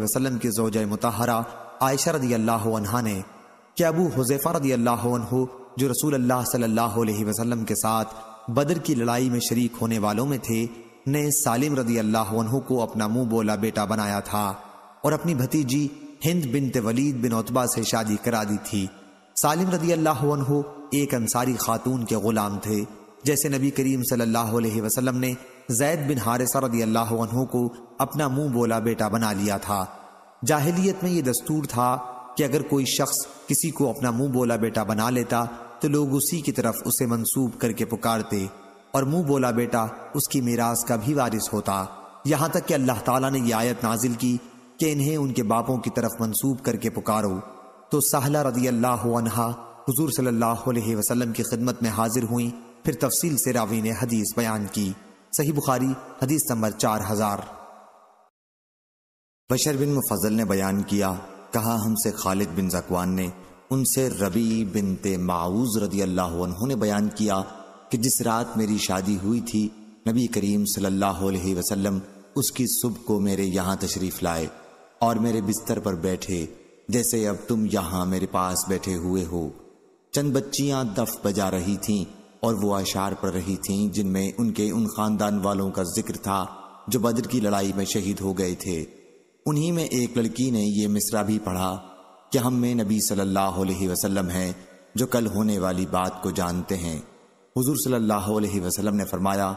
वसल्लम की जोज मुतहरा आयशा रदी अल्लाह ने कि अबू हुजैफा रदी अल्लाह जो रसूल अल्लाह सल्लल्लाहु अलैहि वसल्लम के साथ बदर की लड़ाई में शरीक होने वालों में थे ने सालिम रदी अल्लाह को अपना मुंह बोला बेटा बनाया था और अपनी भतीजी हिंद बिन वलीद बिन उतबा से शादी करा दी थी सालिम रदी अल्लाह एक अंसारी खातून के गुलाम थे जैसे नबी करीम सल्लल्लाहु अलैहि ने जैद बिन हारिसा रदी अल्लाह को अपना मुंह बोला बेटा बना लिया था जाहिलियत में ये दस्तूर था कि अगर कोई शख्स किसी को अपना मुंह बोला बेटा बना लेता तो लोग उसी की तरफ उसे मंसूब करके पुकारते और मुंह बोला बेटा उसकी मीरास का भी वारिस होता यहाँ तक कि अल्लाह ताला ने यह आयत नाजिल की कि इन्हें उनके बापों की तरफ मंसूब करके पुकारो तो सहला रदी अल्लाह हजूर सल्लल्लाहु वसलम की खिदमत में हाजिर हुई फिर तफसील से रावी ने हदीस बयान की सही बुखारी हदीस नंबर चार हजार बशर बिन मुफजल ने बयान किया कहा हमसे खालिद बिन जकवान ने उनसे रबी ते माऊज रदी अल्लाह ने बयान किया कि जिस रात मेरी शादी हुई थी नबी करीम सल्लल्लाहु अलैहि वसल्लम उसकी सुबह को मेरे यहाँ तशरीफ लाए और मेरे बिस्तर पर बैठे जैसे अब तुम यहाँ मेरे पास बैठे हुए हो चंद बच्चियां दफ बजा रही थीं और वो आशार पढ़ रही थीं जिनमें उनके उन खानदान वालों का जिक्र था जो बद्र की लड़ाई में शहीद हो गए थे उन्हीं में एक लड़की ने ये मिसरा भी पढ़ा कि हम में नबी सल्लल्लाहु अलैहि वसल्लम हैं जो कल होने वाली बात को जानते हैं हुजूर सल्लल्लाहु अलैहि वसल्लम ने फरमाया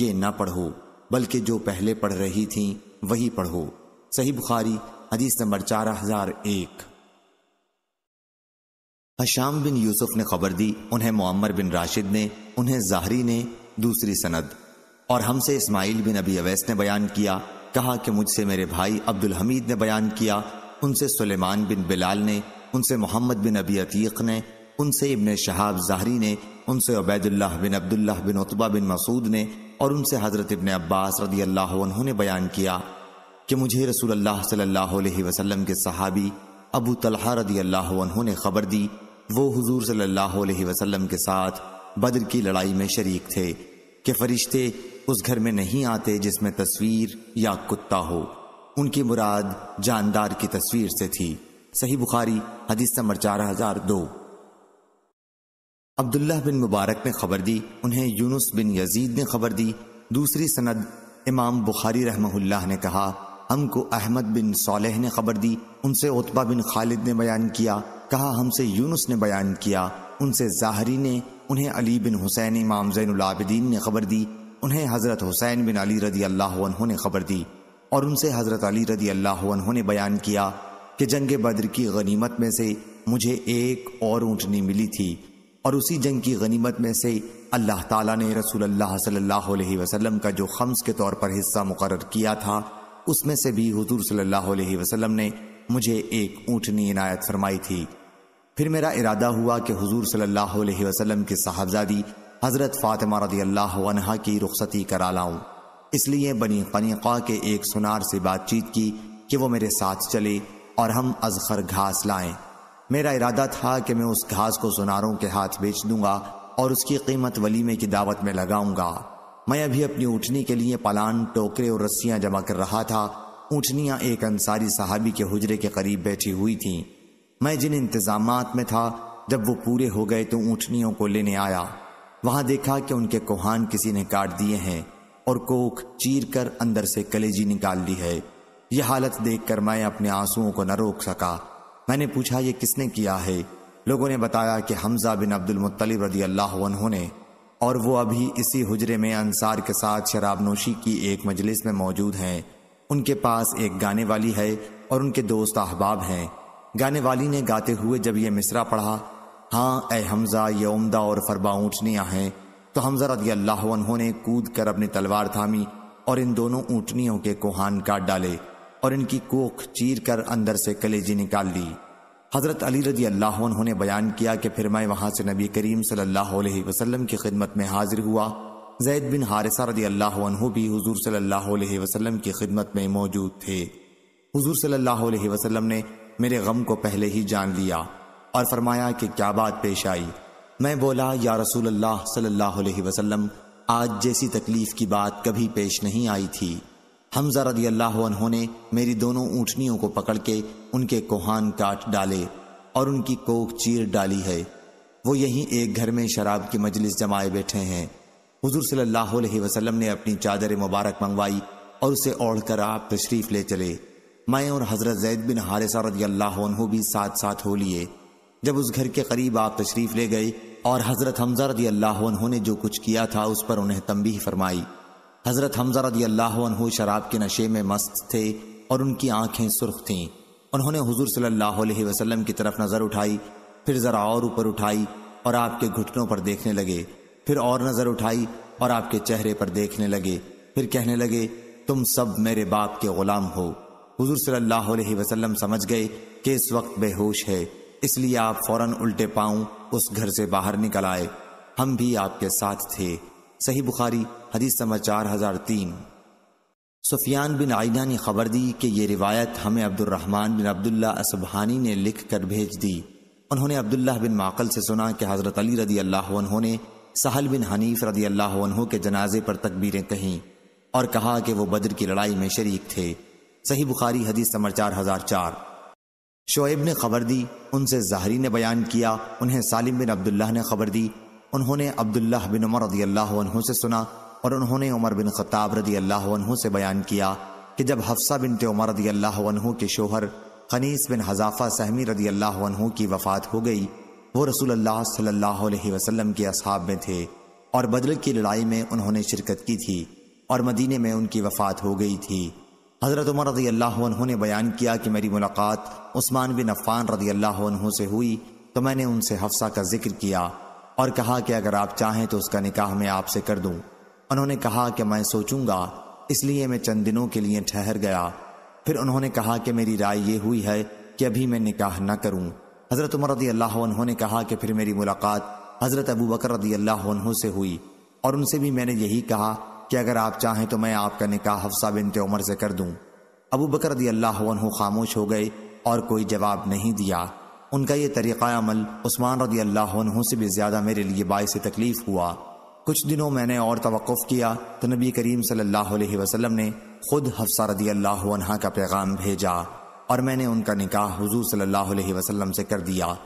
ये ना पढ़ो बल्कि जो पहले पढ़ रही थीं वही पढ़ो सही बुखारी हदीस नंबर चार हजार एक हशाम बिन यूसुफ ने खबर दी उन्हें मोअम्मर बिन राशिद ने उन्हें जाहरी ने दूसरी सनद और हमसे इस्माइल बिन अबी अवैस ने बयान किया कहा कि मुझसे मेरे भाई अब्दुल हमीद ने बयान किया उनसे सुलेमान बिन बिलाल ने उनसे मोहम्मद बिन अबी अतीक ने उनसे इबन शहाब जाहरी ने उनसे अबैदुल्ला बिन अब्दुल्ला बिन उतबा बिन मसूद ने और उनसे हज़रत इबन अब्बास रदी अल्लाह ने बयान किया कि मुझे रसूल अल्लाह सल्लल्लाहु अलैहि वसल्लम के सहाबी अबू तलहा रदी अल्लाह ने खबर दी वो हुजूर सल्लल्लाहु अलैहि वसल्लम के साथ बद्र की लड़ाई में शरीक थे कि फरिश्ते उस घर में नहीं आते जिसमें तस्वीर या कुत्ता हो उनकी मुराद जानदार की तस्वीर से थी सही बुखारी हदीस नंबर चार हजार दो अब्दुल्ला बिन मुबारक ने खबर दी उन्हें यूनुस बिन यजीद ने खबर दी दूसरी सनद इमाम बुखारी रहमहुल्लाह ने कहा हमको अहमद बिन सोलह ने खबर दी उनसे उतबा बिन खालिद ने बयान किया कहा हमसे यूनुस ने बयान किया उनसे जाहरी ने उन्हें अली बिन हुसैन इमाम जैनलाबिदीन ने खबर दी उन्हें हज़रत हुसैन बिन अली रदी अल्लाह ने खबर दी और उनसे हज़रत अली रदी अल्लाह ने बयान किया कि जंग बद्र की गनीमत में से मुझे एक और ऊँटनी मिली थी और उसी जंग की गनीमत में से अल्लाह ताला ने रसूल अल्लाह सल्लल्लाहु अलैहि वसल्लम का जो खम्स के तौर पर हिस्सा मुकर किया था उसमें से भी हुजूर सल्लल्लाहु अलैहि वसल्लम ने मुझे एक ऊँटनी इनायत फरमाई थी फिर मेरा इरादा हुआ कि हुजूर सल्लल्लाहु अलैहि वसल्लम की साहबजादी हज़रत फातिमा रदी अल्लाह अनहा की रुखसती करा लाऊं इसलिए बनी कनीक़ा के एक सुनार से बातचीत की कि वो मेरे साथ चले और हम अजखर घास लाएं मेरा इरादा था कि मैं उस घास को सुनारों के हाथ बेच दूंगा और उसकी कीमत वलीमे की दावत में लगाऊंगा मैं अभी अपनी ऊँटनी के लिए पलान टोकरे और रस्सियाँ जमा कर रहा था ऊँटनियाँ एक अंसारी साहबी के हुजरे के करीब बैठी हुई थीं मैं जिन इंतजाम में था जब वो पूरे हो गए तो ऊँटनियों को लेने आया वहां देखा कि उनके कोहान किसी ने काट दिए हैं और कोख चीर कर अंदर से कलेजी निकाल ली है यह हालत देखकर मैं अपने आंसुओं को न रोक सका मैंने पूछा ये किसने किया है लोगों ने बताया कि हमजा बिन अब्दुल मुतलिब रदी अल्लाह ने और वो अभी इसी हुजरे में अंसार के साथ शराब नोशी की एक मजलिस में मौजूद हैं उनके पास एक गाने वाली है और उनके दोस्त अहबाब हैं गाने वाली ने गाते हुए जब यह मिसरा पढ़ा हाँ ए हमज़ा ये उमदा और फरबा ऊँटनियाँ हैं तो हमज़ा रदी अल्लाह ने कूद कर अपनी तलवार थामी और इन दोनों ऊंटनियों के कोहान काट डाले और इनकी कोख चीर कर अंदर से कलेजी निकाल ली हज़रत अली रजी अल्लाह ने बयान किया कि फिर मैं वहां से नबी करीम सल्लल्लाहु अलैहि वसल्लम की खिदमत में हाजिर हुआ जैद बिन हारिसा रदी अल्लाह भी हजूर सल्लल्लाहु अलैहि वसल्लम की खिदमत में मौजूद थे हजूर सल्लल्लाहु अलैहि वसल्लम ने मेरे गम को पहले ही जान लिया और फरमाया कि क्या बात पेश आई मैं बोला या रसूल अल्लाह सल्लल्लाहु अलैहि वसल्लम आज जैसी तकलीफ की बात कभी पेश नहीं आई थी हमजा रदी अल्लाह ने मेरी दोनों ऊँटनियों को पकड़ के उनके कोहान काट डाले और उनकी कोख चीर डाली है वो यहीं एक घर में शराब की मजलिस जमाए बैठे हैं हुजूर सल्लल्लाहु अलैहि वसल्लम ने अपनी चादर मुबारक मंगवाई और उसे ओढ़ कर आप तशरीफ ले चले मैं और हज़रत जैद बिन हारिसा रजी अल्लाह भी साथ साथ हो लिए जब उस घर के करीब आप तशरीफ़ ले गए और हज़रत हमजा रदी अल्लाह ने जो कुछ किया था उस पर उन्हें तंबी फरमाई हज़रत हमजा रदी अल्लाह शराब के नशे में मस्त थे और उनकी आंखें सुर्ख थीं उन्होंने हुजूर सल्लल्लाहु अलैहि वसल्लम की तरफ नज़र उठाई फिर ज़रा और ऊपर उठाई और आपके घुटनों पर देखने लगे फिर और नज़र उठाई और आपके चेहरे पर देखने लगे फिर कहने लगे तुम सब मेरे बाप के ग़ुलाम हो हुजूर सल्लल्लाहु अलैहि वसल्लम समझ गए कि इस वक्त बेहोश है इसलिए आप फौरन उल्टे पाऊं उस घर से बाहर निकल आए हम भी आपके साथ थे सही बुखारी हदीस नंबर चार हजार तीन सुफियान बिन आइना ने खबर दी कि ये रिवायत हमें अब्दुलरहमान बिन अब्दुल्ला असबहानी ने लिख कर भेज दी उन्होंने अब्दुल्ला बिन माकल से सुना कि हज़रत अली रदी अल्लाह ने सहल बिन हनीफ रदी अल्लाह के जनाजे पर तकबीरें कहीं और कहा कि वो बद्र की लड़ाई में शरीक थे सही बुखारी हदीस नंबर चार हजार चार शोएब ने खबर दी उनसे जहरी ने बयान किया उन्हें सालिम बिन अब्दुल्ला ने खबर दी उन्होंने अब्दुल्ला बिन उमर रदी अल्लाह से सुना और उन्होंने उमर बिन खताब रदी अल्लाह से बयान किया कि जब हफ्सा बिन उमर रदी अल्लाह के शोहर खनीस बिन हजाफा सहमी रदी अल्लाह की वफात हो गई वो रसूल अल्लाह सल्लल्लाहु अलैहि वसल्लम के असहाब में थे और बदल की लड़ाई में उन्होंने शिरकत की थी और मदीने में उनकी वफात हो गई थी हज़रत उमर रदी अल्लाह ने बयान किया कि मेरी मुलाकात उस्मान बिन अफ़ान रदी अल्लाह से हुई तो मैंने उनसे हफ्सा का जिक्र किया और कहा कि अगर आप चाहें तो उसका निकाह मैं आपसे कर दूं उन्होंने कहा कि मैं सोचूंगा इसलिए मैं चंद दिनों के लिए ठहर गया फिर उन्होंने कहा कि मेरी राय यह हुई है कि अभी मैं निकाह न करूं हज़रत उमर रदी अल्लाह ने कहा कि फिर मेरी मुलाकात हज़रत अबू बकर रदी अल्लाह से हुई और उनसे भी मैंने यही कहा कि अगर आप चाहें तो मैं आपका निकाह हफ्सा बिनते उमर से कर दूं अबू बकर रदी अल्लाह खामोश हो गए और कोई जवाब नहीं दिया उनका यह तरीक़ा अमल उस्मान रदी अल्लाह से भी ज़्यादा मेरे लिए बायस तकलीफ़ हुआ कुछ दिनों मैंने और तवक़ किया तो नबी करीम सल्लल्लाहु अलैहि वसल्लम ने खुद हफ्सा रदी अल्लाह का पैगाम भेजा और मैंने उनका निकाह हजू सल्लल्लाहु अलैहि वसल्लम से कर दिया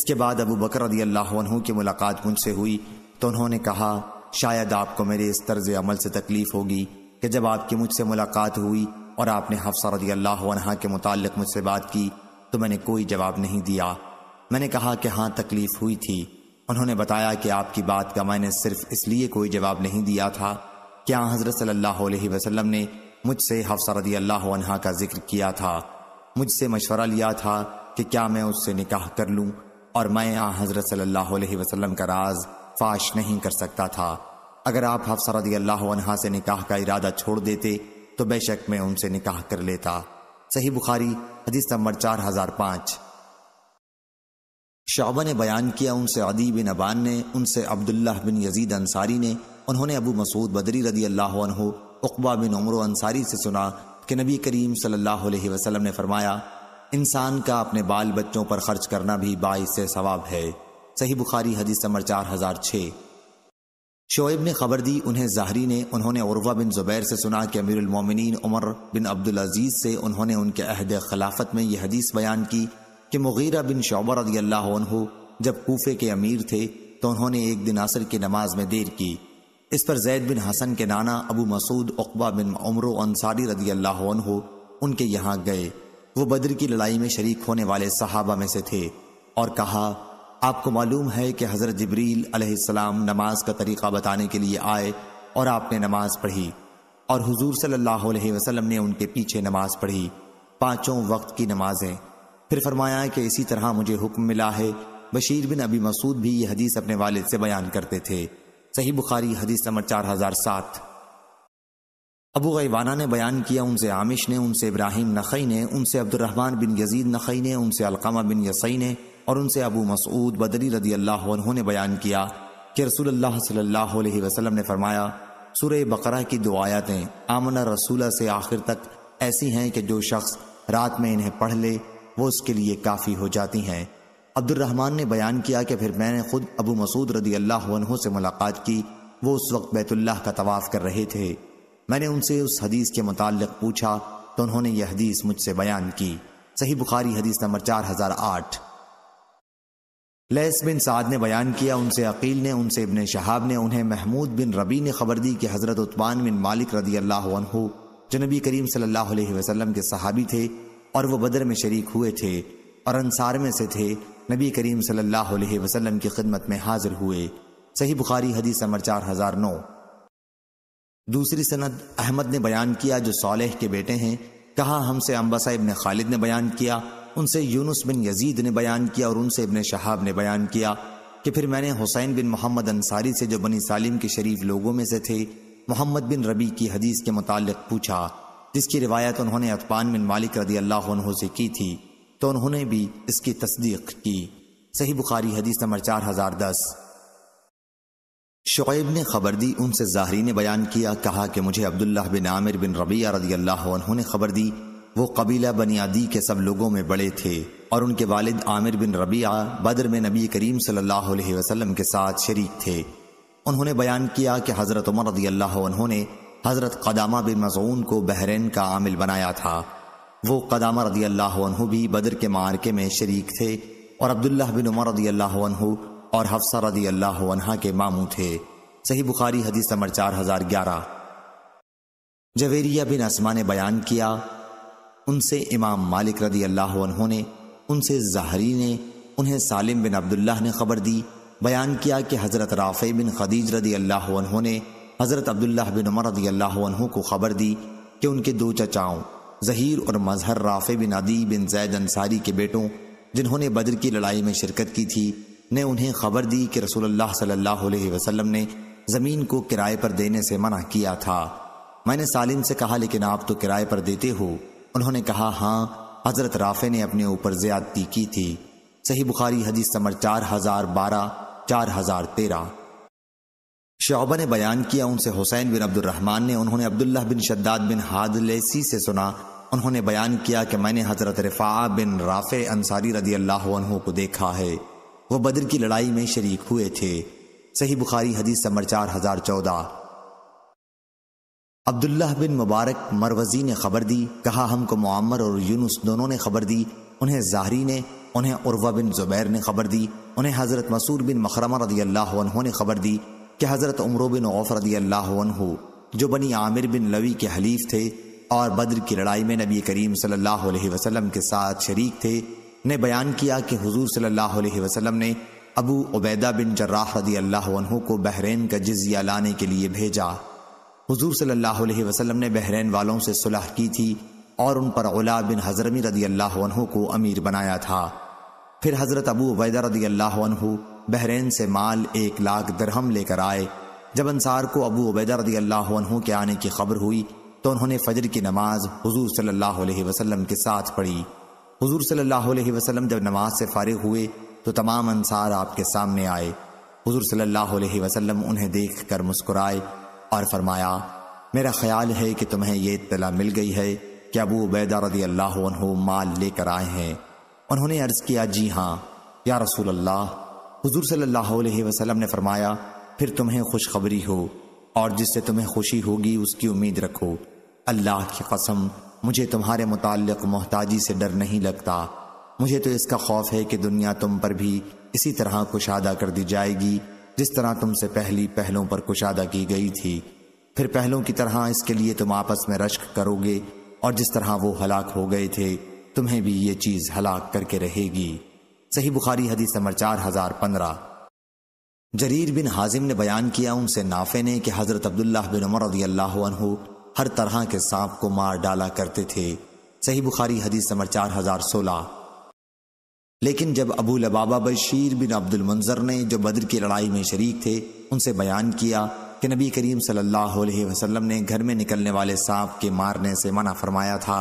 इसके बाद अबू बकर रदी अल्लाह की मुलाकात मुझसे हुई तो उन्होंने कहा शायद आपको मेरे इस तर्ज अमल से तकलीफ होगी कि जब आपकी मुझसे मुलाकात हुई और आपने हफ्सा रदी अल्लाह के मुतल मुझसे बात की तो मैंने कोई जवाब नहीं दिया मैंने कहा कि हाँ तकलीफ हुई थी उन्होंने बताया कि आपकी बात का मैंने सिर्फ इसलिए कोई जवाब नहीं दिया था क्या हजरत सल्लल्लाहु अलैहि वसल्लम ने मुझसे हफ्सा रदी अल्लाह का जिक्र किया था मुझसे मशवरा लिया था कि क्या मैं उससे निकाह कर लूँ और मैं आ हजरत सल्लल्लाहु वसलम का राज फाश नहीं कर सकता था अगर आप हफ्सा रदी अल्लाह से निकाह का इरादा छोड़ देते तो बेशक मैं उनसे निकाह कर लेता सही बुखारी हदीस नंबर चार हजार पांच शोबा ने बयान किया उनसे अदी बिन अबान ने उनसे अब्दुल्ला बिन यजीद अंसारी ने उन्होंने अबू मसूद बदरी रदी अल्लाह उकबा बिन उमर अंसारी से सुना कि नबी करीम सल्लल्लाहु अलैहि वसल्लम ने फरमाया इंसान का अपने बाल बच्चों पर खर्च करना भी बाईस सवाब है सही बुखारी हदीस नंबर चार हजार छः शोएब ने खबर दी उन्हें जाहरी ने उन्होंने उर्वा बिन ज़ुबैर से सुना कि अमीरमिन उमर बिन अब्दुल अजीज़ से उन्होंने उनके अहद खिलाफत में यह हदीस बयान की कि मुगीरा बिन शोबर रदी अल्लाह जब कोफे के अमीर थे तो उन्होंने एक दिन असर की नमाज में देर की इस पर जैद बिन हसन के नाना अबू मसूद उकबा बिन उमर अंसारी रदी अल्लाह उनके यहाँ गए वो बद्र की लड़ाई में शरीक होने वाले सहाबा में से थे और कहा आपको मालूम है कि हज़रत जबरील अलैहिस्सलाम नमाज का तरीक़ा बताने के लिए आए और आपने नमाज पढ़ी और हुजूर सल्लल्लाहु अलैहि वसल्लम ने उनके पीछे नमाज पढ़ी पांचों वक्त की नमाजें फिर फरमाया कि इसी तरह मुझे हुक्म मिला है बशीर बिन अबी मसूद भी ये हदीस अपने वालिद से बयान करते थे सही बुखारी हदीस नंबर चार हजार सात अबू गैवाना ने बयान किया उनसे आमिश ने उनसे इब्राहिम नखई ने उनसे अब्दुलरहमान बिन यजीद नखई ने उनसे अलकामा बिन यसई ने और उनसे अबू मसूद बदरी रदी अल्लाह ने बयान किया कि रसूल सल्लल्लाहु ने फरमाया सुर बकरा की दो आयातें आमना रसूला से आखिर तक ऐसी हैं कि जो शख्स रात में इन्हें पढ़ ले वो उसके लिए काफ़ी हो जाती हैं अब्दुलरहमान ने बयान किया कि फिर मैंने खुद अबू मसूद रदी अल्लाह से मुलाकात की वो उस वक्त बैतुल्लाह का तवाफ़ कर रहे थे मैंने उनसे उस हदीस के मुतालिक पूछा तो उन्होंने यह हदीस मुझसे बयान की सही बुखारी हदीस नंबर चार हज़ार आठ लैस बिन साद ने बयान किया उनसे अकील ने उनसे इबन शहाब ने उन्हें महमूद बिन रबी ने खबर दी कि हज़रत उत्मान बिन मालिक रदी अल्लाह जो नबी करीम सल्लल्लाहु अलैहि वसल्लम के सहाबी थे और वो बदर में शरीक हुए थे और अंसार में से थे नबी करीम सल्लल्लाहु अलैहि वसल्लम की खिदमत में हाजिर हुए सही बुखारी हदीस अमर चार हज़ार नौ दूसरी सनद अहमद ने बयान किया जो सोलह के बेटे हैं कहा हमसे अम्बसा इबन खालिद ने बयान किया उनसे यूनुस बिन यजीद ने बयान किया और उनसे इबन शहाब ने बयान किया कि फिर मैंने हुसैन बिन मोहम्मद अंसारी से जो बनी सालिम के शरीफ लोगों में से थे मोहम्मद बिन रबी की हदीस के मुतालिक पूछा जिसकी रिवायत उन्होंने अतपान बिन मालिक रदी अल्लाह से की थी तो उन्होंने भी इसकी तस्दीक की सही बुखारी हदीस नंबर चार हजार दस शुएब ने खबर दी उनसे जाहरी ने बयान किया कहा कि मुझे अब्दुल्ला बिन आमिर बिन रबी रदी अल्लाह ने खबर दी वो कबीला बनियादी के सब लोगों में बड़े थे और उनके वालिद आमिर बिन रबिया बद्र में नबी करीम सल्लल्लाहु अलैहि वसल्लम के साथ शरीक थे उन्होंने बयान किया कि हज़रत उमर रदी अल्लाह ने हज़रत कदामा बिन मजून को बहरेन का आमिल बनाया था वो कदामा रदी अल्लाह भी बद्र के मार्के में शरीक थे और अब्दुल्ला बिन उमर रदी अल्लाह और हफ्सा रदी अल्लाह के मामू थे सही बुखारी हदीस नंबर चार हजार ग्यारह जवेरिया बिन असमा ने बयान किया उनसे इमाम मालिक रदी अल्लाह ने उनसे जहरी ने उन्हें सालिम बिन अब्दुल्लाह ने खबर दी बयान किया कि हज़रत राफ़े बिन खदीज रदी अल्लाह ने हज़रत अब्दुल्लाह बिन उमर रदी अल्लाह को खबर दी कि उनके दो चचाओं जहीर और मजहर राफ़े बिन अदी बिन जैद अंसारी के बेटों जिन्होंने बद्र की लड़ाई में शिरकत की थी ने उन्हें खबर दी कि रसूलुल्लाह सल्लल्लाहु अलैहि वसल्लम ने ज़मीन को किराए पर देने से मना किया था मैंने सालिम से कहा लेकिन आप तो किराए पर देते हो उन्होंने कहा हाँ हज़रत राफे ने अपने ऊपर ज़्यादती की थी सही बुखारी हदीस समर चार हज़ार बारह चार हज़ार तेरह शोबा ने बयान किया उनसे हुसैन बिन अब्दुलरहमान ने उन्होंने अब्दुल्ला बिन शद्दाद बिन हादलेसी से सुना उन्होंने बयान किया कि मैंने हज़रत रिफा बिन राफ़े अंसारी रदी अल्लाह को देखा है वह बदर की लड़ाई में शरीक हुए थे सही बुखारी हदीस समर चार हज़ार चौदह अब्दुल्लाह बिन मुबारक मरवजी ने खबर दी कहा हमको मुआमर और यूनुस दोनों ने खबर दी उन्हें जाहरी ने उन्हें उर्वा बिन जुबैर ने खबर दी उन्हें हज़रत मसूर बिन मखरमा रदी अल्लाह ने खबर दी कि हज़रत उम्र बिन औफ रदी अल्लाह जो बनी आमिर बिन लवी के हलीफ थे और बद्र की लड़ाई में नबी करीम सल्लल्लाहु अलैहि वसल्लम के साथ शरीक थे ने बयान किया कि हुजूर सल्लल्लाहु अलैहि वसल्लम ने अबू उबैदा बिन जर्राह रदी अल्लाह को बहरीन का जजिया लाने के लिए भेजा हजूर सल्लल्लाहु वसलम ने बहरीन वालों से सुलह की थी और उन पर ओला बिन हजरमी रदी अल्लाह को अमीर बनाया था फिर हजरत अबू वैदा रदी अल्लाह बहरीन से माल एक लाख दरहम लेकर आए जब अंसार को अबू उबैदा रदी अल्लाह के आने की खबर हुई तो उन्होंने फजर की नमाज हजूर सल्लल्लाहु वसलम के साथ पढ़ी हज़ूर सल्लाम जब नमाज से फारिग हुए तो तमाम अंसार आपके सामने आए हजूर सल्लल्लाहु अलैहि उन्हें देख कर मुस्कुराए और फरमाया मेरा ख्याल है कि तुम्हें ये इतला मिल गई है कि अबू उबैदा रदी अल्लाह माल लेकर आए हैं उन्होंने अर्ज किया जी हाँ या रसूल अल्लाह हजूर सल्लाम ने फरमाया फिर तुम्हें खुशखबरी हो और जिससे तुम्हें खुशी होगी उसकी उम्मीद रखो अल्लाह की कसम मुझे तुम्हारे मुतालिक मोहताजी से डर नहीं लगता मुझे तो इसका खौफ है कि दुनिया तुम पर भी इसी तरह कुशादा कर दी जाएगी जिस तरह तुमसे पहली पहलों पर कुशादा की गई थी फिर पहलों की तरह इसके लिए तुम आपस में रश्क करोगे और जिस तरह वो हलाक हो गए थे तुम्हें भी ये चीज हलाक करके रहेगी सही बुखारी हदीस नंबर चार हजार पंद्रह जरीर बिन हाजिम ने बयान किया उनसे नाफे ने कि हजरत अब्दुल्ला बिन उमर अल्लाह हर तरह के सांप को मार डाला करते थे सही बुखारी हदीस नंबर चार हजार सोलह लेकिन जब अबू लबाबा बशीर बिन अब्दुल मंजर ने जो बद्र की लड़ाई में शरीक थे उनसे बयान किया कि नबी करीम सल्लल्लाहु अलैहि वसल्लम ने घर में निकलने वाले सांप के मारने से मना फरमाया था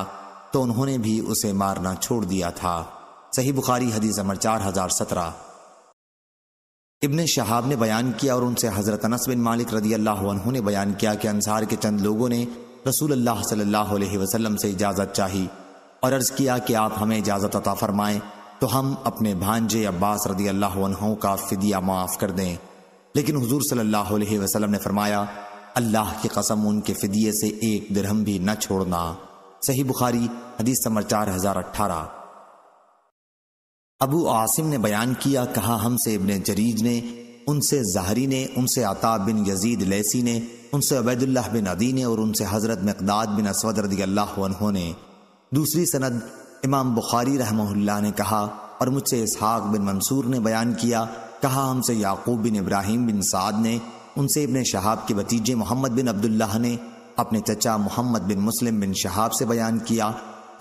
तो उन्होंने भी उसे मारना छोड़ दिया था सही बुखारी हदीस नंबर चार हजार सत्रह इबन शहाब ने बयान किया और उनसे हज़रत अनस बिन मालिक रदी अल्लाह ने बयान किया कि अनसार के चंद लोगों ने रसूल अल्लाह सल्लल्लाहु से इजाज़त चाही और अर्ज़ किया कि आप हमें इजाज़त अता फरमाएं तो हम अपने भांजे अब्बास रदी अल्लाह का फिदिया माफ़ कर दें लेकिन हजूर सल्लल्लाहु ने फरमाया अल्लाह की कसम उनके फिदिये से एक दरहम भी न छोड़ना सही बुखारी हदीस समर चार हजार अट्ठारह अबू आसिम ने बयान किया कहा हमसे इबन जरीज ने उनसे जहरी ने उनसे अताब बिन यजीद लेसी ने उनसे अबैदुल्लाह बिन अदी ने और उनसे हज़रत मकदाद बिन असवद रदी अल्लाह ने दूसरी सनद इमाम बुखारी रहमहुल्ला ने कहा और मुझसे इसहाक बिन मंसूर ने बयान किया कहा हमसे याकूब बिन इब्राहिम बिन साद ने उनसे इबन शहाब के भतीजे मोहम्मद बिन अब्दुल्ला ने अपने चचा मोहम्मद बिन मुस्लिम बिन शहाब से बयान किया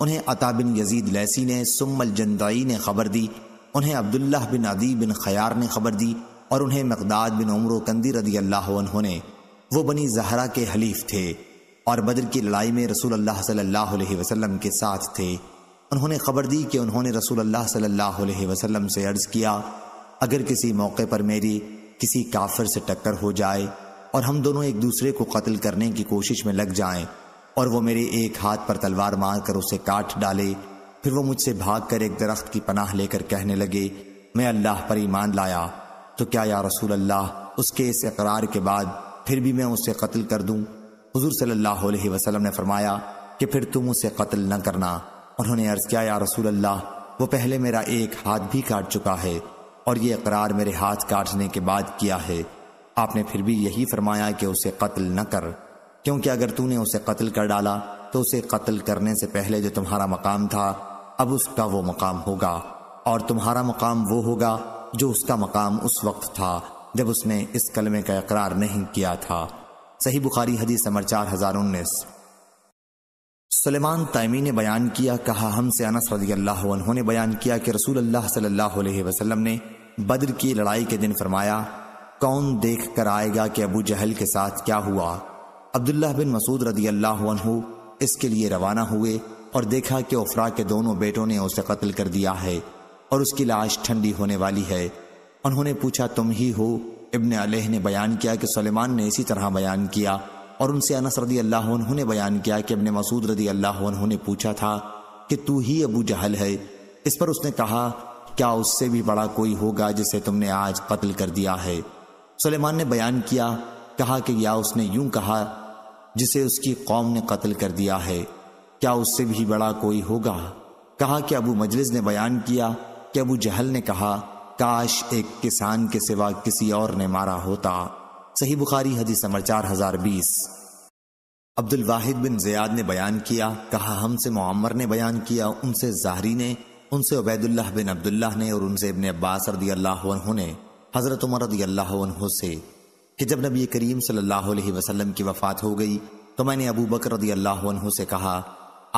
उन्हें अता बिन यजीद लैसी ने सुमल जंदाई ने खबर दी उन्हें अब्दुल्ला बिन अदी बिन खयार ने खबर दी और उन्हें मकदाद बिन उम्र कंदी रदी अल्लाह ने वो बनी जहरा के हलीफ थे और बदर की लड़ाई में रसूल अल्लाह सल्लल्लाहु के साथ थे उन्होंने खबर दी कि उन्होंने रसूल अल्लाह सल्लल्लाहु अलैहि वसल्लम से अर्ज़ किया अगर किसी मौके पर मेरी किसी काफिर से टक्कर हो जाए और हम दोनों एक दूसरे को कत्ल करने की कोशिश में लग जाएं और वो मेरे एक हाथ पर तलवार मार कर उसे काट डाले फिर वो मुझसे भाग कर एक दरख्त की पनाह लेकर कहने लगे मैं अल्लाह पर ईमान लाया तो क्या या रसूल अल्लाह उसके इस इकरार के बाद फिर भी मैं उसे कत्ल कर दूं हजूर सल्लल्लाहु अलैहि वसल्लम ने फरमाया कि फिर तुम उसे कत्ल न करना उन्होंने अर्ज किया या रसूल अल्लाह वो पहले मेरा एक हाथ भी काट चुका है और ये इकरार मेरे हाथ काटने के बाद किया है आपने फिर भी यही फरमाया कि उसे कत्ल न कर क्योंकि अगर तूने उसे कत्ल कर डाला तो उसे कत्ल करने से पहले जो तुम्हारा मकाम था अब उसका वो मकाम होगा और तुम्हारा मकाम वो होगा जो उसका मकाम उस वक्त था जब उसने इस कलमे का इकरार नहीं किया था सही बुखारी हदीस समर चार हजार उन्नीस सलेमान तयमी ने बयान किया कहा हमसे अनस रजी अल्लाह ने बयान किया कि रसूल अल्लाह सल्लल्लाहु अलैहि वसल्लम ने बद्र की लड़ाई के दिन फरमाया कौन देख कर आएगा कि अबू जहल के साथ क्या हुआ अब्दुल्ला बिन मसूद रदी अल्लाह इसके लिए रवाना हुए और देखा कि उफरा के दोनों बेटों ने उसे कत्ल कर दिया है और उसकी लाश ठंडी होने वाली है उन्होंने पूछा तुम ही हो इब्न अलह ने बयान किया कि सलेमान ने इसी तरह बयान किया और उनसे अनस रदी अल्लाह उन्होंने बयान किया कि अपने मसूद रदी अल्लाह उन्होंने पूछा था कि तू ही अबू जहल है इस पर उसने कहा क्या उससे भी बड़ा कोई होगा जिसे तुमने आज कत्ल कर दिया है सलेमान ने बयान किया कहा कि या उसने यूं कहा जिसे उसकी कौम ने कत्ल कर दिया है क्या उससे भी बड़ा कोई होगा कहा कि अबू मजलिस ने बयान किया कि अबू जहल ने कहा काश एक किसान के सिवा किसी और ने मारा होता सही बुखारी हदीस नंबर चार हजार बीस अब्दुल वाहिद बिन जयाद ने बयान किया कहा हमसे मुआमर ने बयान किया उनसे जाहरी ने उनसे उबैदुल्लाह बिन अब्दुल्लाह ने और उनसे इबन अब्बास रदी अल्लाह ने हज़रत उमर रदी अल्लाह से कि जब नबी करीम सल्लल्लाहु अलैहि वसल्लम की वफ़ात हो गई तो मैंने अबू बकर रदी अल्लाह से कहा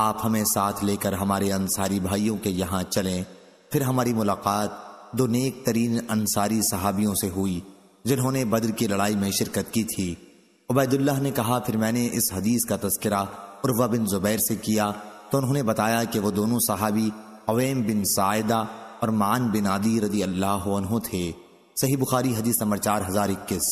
आप हमें साथ लेकर हमारे अंसारी भाइयों के यहाँ चलें फिर हमारी मुलाकात दो नेक तरीन अंसारी सहाबियों से हुई जिन्होंने बद्र की लड़ाई में शिरकत की थी उबैदुल्लाह ने कहा फिर मैंने इस हदीस का तस्करा उर्वा बिन जुबैर से किया तो उन्होंने बताया कि वो दोनों सहाबी अवैम बिन सायदा और मान बिन आदि रदी अल्लाह थे सही बुखारी हदीस नंबर चार हजार इक्कीस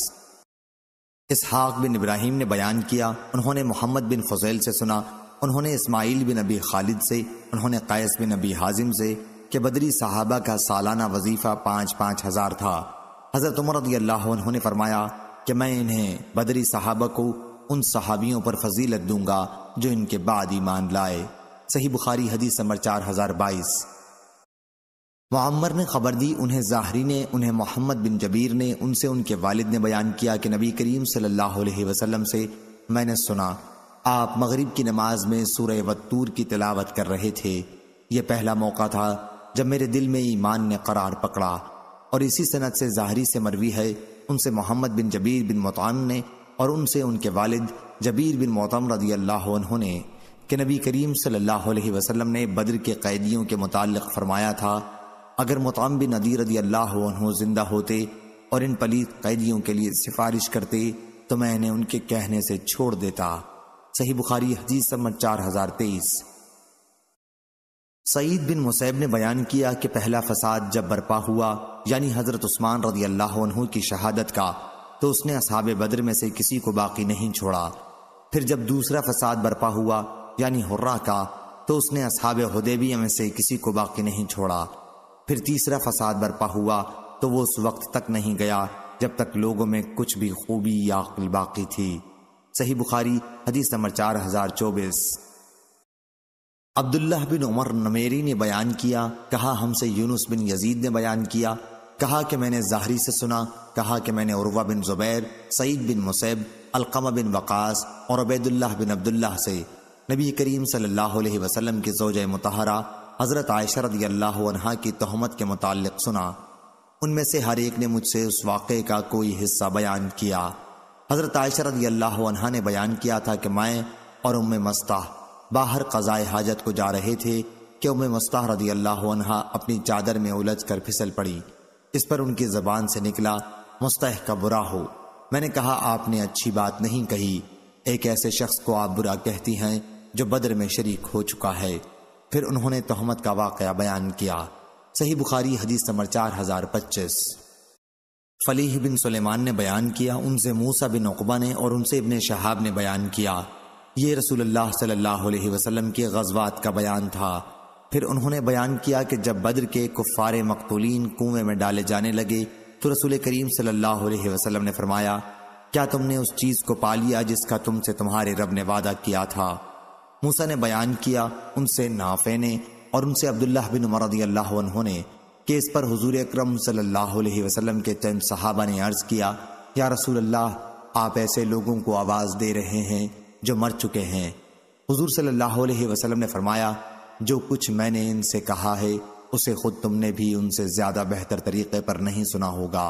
इसहाक बिन इब्राहिम ने बयान किया उन्होंने मोहम्मद बिन फजैल से सुना उन्होंने इस्माइल बिन अबी खालिद से उन्होंने कैस बिन अबी हाजिम से कि बदरी साहबा का सालाना वजीफा पाँच पाँच हजार था हज़रत उमर रदी ने फरमाया कि मैं इन्हें बदरी साहबा को उन सहाबियों पर फजीलत दूंगा जो इनके बाद ईमान लाए सही बुखारी हदीस नंबर चार हजार बाईस मामर ने खबर दी उन्हें जाहरी ने उन्हें मोहम्मद बिन जबीर ने उनसे उनके वालिद ने बयान किया कि नबी करीम सल्लल्लाहु अलैहि वसल्लम से मैंने सुना आप मगरिब की नमाज में सूर्य वत्तूर की तिलावत कर रहे थे यह पहला मौका था जब मेरे दिल में ईमान ने करार पकड़ा और इसी सनत से जाहरी से मरवी है उनसे मोहम्मद बिन जबीर बिन मोतान ने और उनसे उनके वालिद जबीर बिन मोतम रदी अल्लाह ने कि नबी करीम सल्लल्लाहु अलैहि वसल्लम ने बद्र के कैदियों के मुतालिक फरमाया था अगर मोतम बिन अदी रदी अल्लाह जिंदा होते और इन पलीत कैदियों के लिए सिफारिश करते तो मैं उनके कहने से छोड़ देता सही बुखारी हजीज़ नंबर चार हजार तेईस सईद बिन मुसैब ने बयान किया कि पहला फसाद जब बर्पा हुआ यानी हजरत उस्मान रजी अल्लाह की शहादत का तो उसने असहाब बद्र में से किसी को बाकी नहीं छोड़ा फिर जब दूसरा फसाद बर्पा हुआ यानी हुर्रा का तो उसने असहाब हदेबिया में से किसी को बाकी नहीं छोड़ा फिर तीसरा फसाद बर्पा हुआ तो वो उस वक्त तक नहीं गया जब तक लोगों में कुछ भी खूबी या अकल बाकी थी सही बुखारी हदीस नंबर चार हजार चौबीस अब्दुल्लाह बिन उमर नमेरी ने बयान किया कहा हमसे यूनुस बिन यजीद ने बयान किया कहा कि मैंने जाहरी से सुना कहा कि मैंने उर्वा बिन जुबैर सईद बिन मुसैब अलकमा बिन वकास और अबैदुल्लाह बिन अब्दुल्लाह से नबी करीम सल्लल्लाहु अलैहि वसल्लम की जोज मतहरा हज़रत आयशा रदी अल्लाह की तहमत के मुतालिक सुना उनमें से हर एक ने मुझसे उस वाक़े का कोई हिस्सा बयान किया हज़रत आयशा रदी अल्लाह ने बयान किया था कि मैं और उम मस्ताह बाहर कज़ाए हाजत को जा रहे थे कि उम्मे मुस्ताह रदी अल्लाह अपनी चादर में उलझ कर फिसल पड़ी इस पर उनकी ज़बान से निकला मुस्तह का बुरा हो मैंने कहा आपने अच्छी बात नहीं कही एक ऐसे शख्स को आप बुरा कहती हैं जो बद्र में शरीक हो चुका है फिर उन्होंने तहमत का वाक़ बयान किया सही बुखारी हदीस नंबर चार हज़ार पच्चीस फलीह बिन सुलेमान ने बयान किया उनसे मूसा बिन उकबा ने और उनसे इबन शहाब ने बयान किया ये रसूलुल्लाह सल्लल्लाहु अलैहि वसल्लम के गजबात का बयान था फिर उन्होंने बयान किया कि जब बद्र के कुफ़ार मकतूलिन कुएं में डाले जाने लगे तो रसूल करीम सल्लल्लाहु अलैहि वसल्लम ने फरमाया क्या तुमने उस चीज़ को पा लिया जिसका तुमसे तुम्हारे रब ने वादा किया था मूसा ने बयान किया उनसे नाफे ने और उनसे अब्दुल्लाह बिन मरदी अल्लाह ने कि इस पर हजूर अक्रम सल्लल्लाहु के चंद सहाबा ने अर्ज किया या रसूल अल्लाह आप ऐसे लोगों को आवाज़ दे रहे हैं जो मर चुके हैं हुजूर सल्लल्लाहु अलैहि वसल्लम ने फरमाया जो कुछ मैंने इनसे कहा है उसे खुद तुमने भी उनसे ज्यादा बेहतर तरीके पर नहीं सुना होगा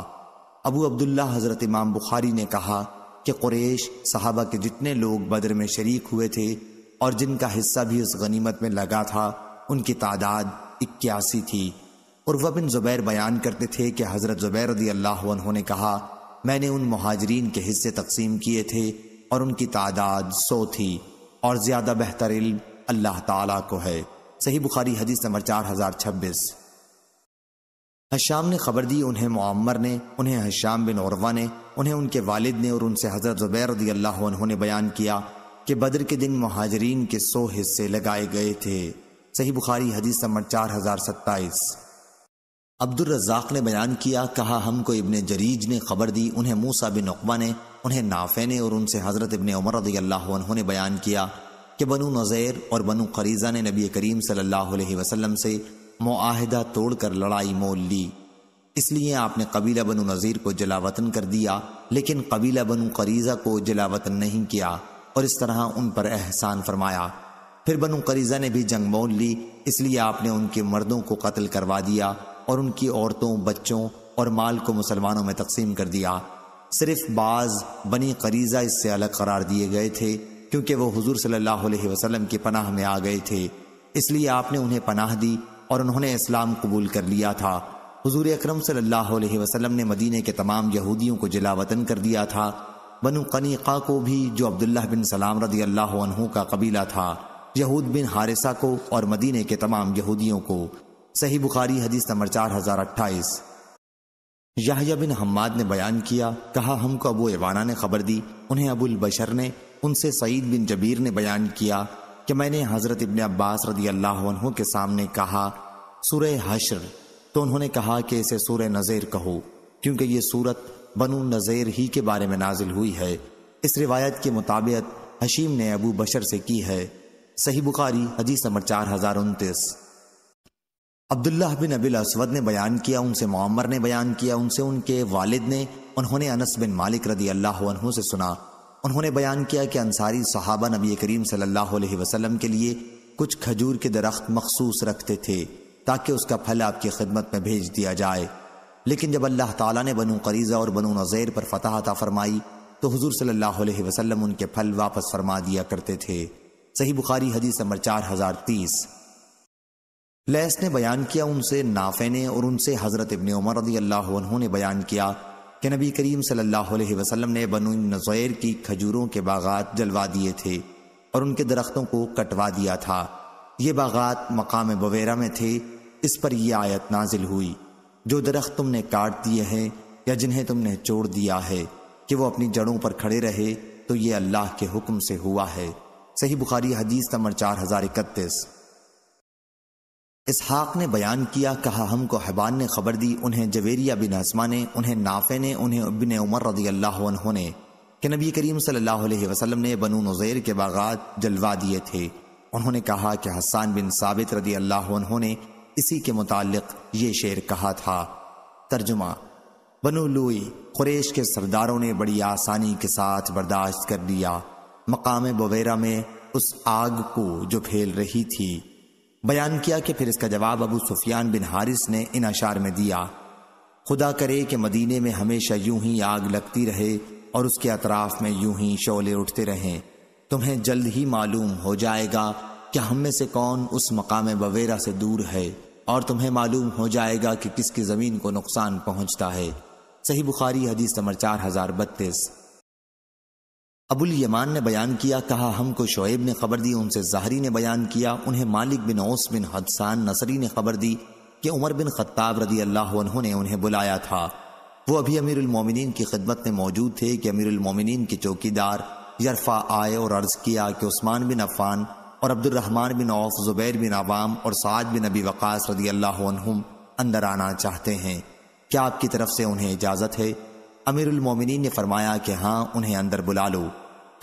अबू अब्दुल्ला हजरत इमाम बुखारी ने कहा कि कुरेश साहबा के जितने लोग बदर में शरीक हुए थे और जिनका हिस्सा भी उस गनीमत में लगा था उनकी तादाद इक्यासी थी और वह बिन जुबैर बयान करते थे कि हज़रत जुबैर रदी अल्लाह ने कहा मैंने उन महाजरीन के हिस्से तकसीम किए थे और उनकी तादाद सौ थी और ज्यादा बेहतर इल्म अल्लाह ताला को है सही बुखारी हदीस नंबर चार हजार छब्बीस हश्याम ने खबर दी उन्हें मामर ने उन्हें हश्याम बिन औरवा ने उन्हें उनके वालिद ने और उनसे हजरत जुबैर रदी अल्लाह ने बयान किया कि बद्र के दिन महाजरीन के सौ हिस्से लगाए गए थे सही बुखारी हदीस नंबर चार हजार सत्ताईस अब्दुलरजाक ने बयान किया कहा हमको इबन जरीज ने खबर दी उन्हें मूसा बिन उकबा ने उन्हें नाफे ने और उनसे हज़रत इबन उमर अल्लाह ने बयान किया कि बनु नज़ैर और बनु खरीज़ा ने नबी करीम सल्लल्लाहु अलैहि वसल्लम से मुआहदा तोड़कर लड़ाई मोल ली इसलिए आपने कबीला बनु नज़ीर को जलावतन कर दिया लेकिन कबीला बनु करीज़ा को जलावतन नहीं किया और इस तरह उन पर एहसान फरमाया फिर बनु करीज़ा ने भी जंग मोल ली इसलिए आपने उनके मर्दों को कत्ल करवा दिया और उनकी औरतों बच्चों और माल को मुसलमानों में तकसीम कर दिया सिर्फ बाज बनी करीज़ा इससे अलग करार दिए गए थे क्योंकि वो हुजूर सल्लल्लाहु अलैहि वसल्लम की पनाह में आ गए थे इसलिए आपने उन्हें पनाह दी और उन्होंने इस्लाम कबूल कर लिया था हुजूर अकरम सल्लल्लाहु अलैहि वसल्लम ने मदीने के तमाम यहूदियों को जलावतन कर दिया था बनु कनीका को भी जो अब्दुल्ला बिन सलाम रदी अल्लाह का कबीला था यहूद बिन हारिसा को और मदीने के तमाम यहूदियों को सही बुखारी हदीस नंबर चार हजार अट्ठाईस याहिया बिन हम्माद ने बयान किया कहा हमको अबू एवाना ने खबर दी उन्हें अबुल बशर ने उनसे सईद बिन जबीर ने बयान किया कि मैंने हज़रत इबन अब्बास रदी अल्लाह के सामने कहा सुर हशर तो उन्होंने कहा कि इसे सुर नज़ेर कहो क्योंकि ये सूरत बनु नज़ेर ही के बारे में नाजिल हुई है इस रिवायत के मुताबिक हशीम ने अबू बशर से की है सही बुखारी हजी नंबर चार हज़ार उनतीस अब्दुल्लाह बिन अबिल असवद ने बयान किया उनसे मोहम्मर ने बयान किया उनसे उनके वालिद ने उन्होंने अनस बिन मालिक रदी अल्लाह से सुना उन्होंने बयान किया कि अंसारी सहाबा नबी करीम सल्लल्लाहु अलैहि वसल्लम के लिए कुछ खजूर के दरख्त मखसूस रखते थे ताकि उसका फल आपकी खिदमत में भेज दिया जाए लेकिन जब अल्लाह ताला ने बनु करीज़ा और बनु नज़ैर पर फतह अता फरमाई तो हुजूर सल्लल्लाहु अलैहि वसल्लम उनके फल वापस फरमा दिया करते थे सही बुखारी हदीस नंबर चार हजार तीस लैस ने बयान किया उनसे नाफे ने और उनसे हज़रत इबन उमर अल्लाह ने बयान किया कि नबी करीम सल्लल्लाहु अलैहि वसल्लम ने बनु नज़ैर की खजूरों के बागात जलवा दिए थे और उनके दरख्तों को कटवा दिया था ये बागात मकाम बवेरा में थे इस पर यह आयत नाजिल हुई जो दरख्त तुमने काट दिए हैं या जिन्हें तुमने छोड़ दिया है कि वो अपनी जड़ों पर खड़े रहे तो ये अल्लाह के हुक्म से हुआ है सही बुखारी हदीस नंबर चार हज़ार इकतीस इसहाक ने बयान किया कहा हमको हैबान ने खबर दी उन्हें जवेरिया बिन हसमा ने उन्हें नाफे ने उन्हें बिन उमर रदी अल्लाह ने कि नबी करीम सल्लल्लाहु अलैहि वसल्लम ने बनू नज़ैर के बागात जलवा दिए थे उन्होंने कहा कि हसान बिन साबित रदी अल्लाह ने इसी के मुतालिक ये शेर कहा था तर्जुमा बनु लुई कुरेश के सरदारों ने बड़ी आसानी के साथ बर्दाश्त कर लिया मकाम बवेरा में उस आग को जो फैल रही थी बयान किया कि फिर इसका जवाब अबू सुफियान बिन हारिस ने इन अशार में दिया खुदा करे कि मदीने में हमेशा यूं ही आग लगती रहे और उसके अतराफ में यूं ही शोले उठते रहें तुम्हें जल्द ही मालूम हो जाएगा कि हम में से कौन उस मकाम बवेरा से दूर है और तुम्हें मालूम हो जाएगा कि किसकी ज़मीन को नुकसान पहुंचता है सही बुखारी हदीस नंबर चार हज़ार बत्तीस अबुल यमान ने बयान किया कहा हमको शोएब ने खबर दी उनसे जहरी ने बयान किया उन्हें मालिक बिन ओस बिन हदसान नसरी ने खबर दी कि उमर बिन खत्ताब रदी अल्लाह उन्होंने उन्हें बुलाया था वो अभी अमीरमिन की खिदमत में मौजूद थे कि अमीरमिन के चौकीदार यरफा आए और अर्ज किया कि उस्मान बिन अफान और Abdulrahman bin Auf Zubair bin Awam और साद बिन अबी वक़ास रदी अल्लाह अंदर आना चाहते हैं क्या आपकी तरफ से उन्हें इजाज़त है अमीरुल मोमिनीन ने फरमाया कि हाँ उन्हें अंदर बुला लो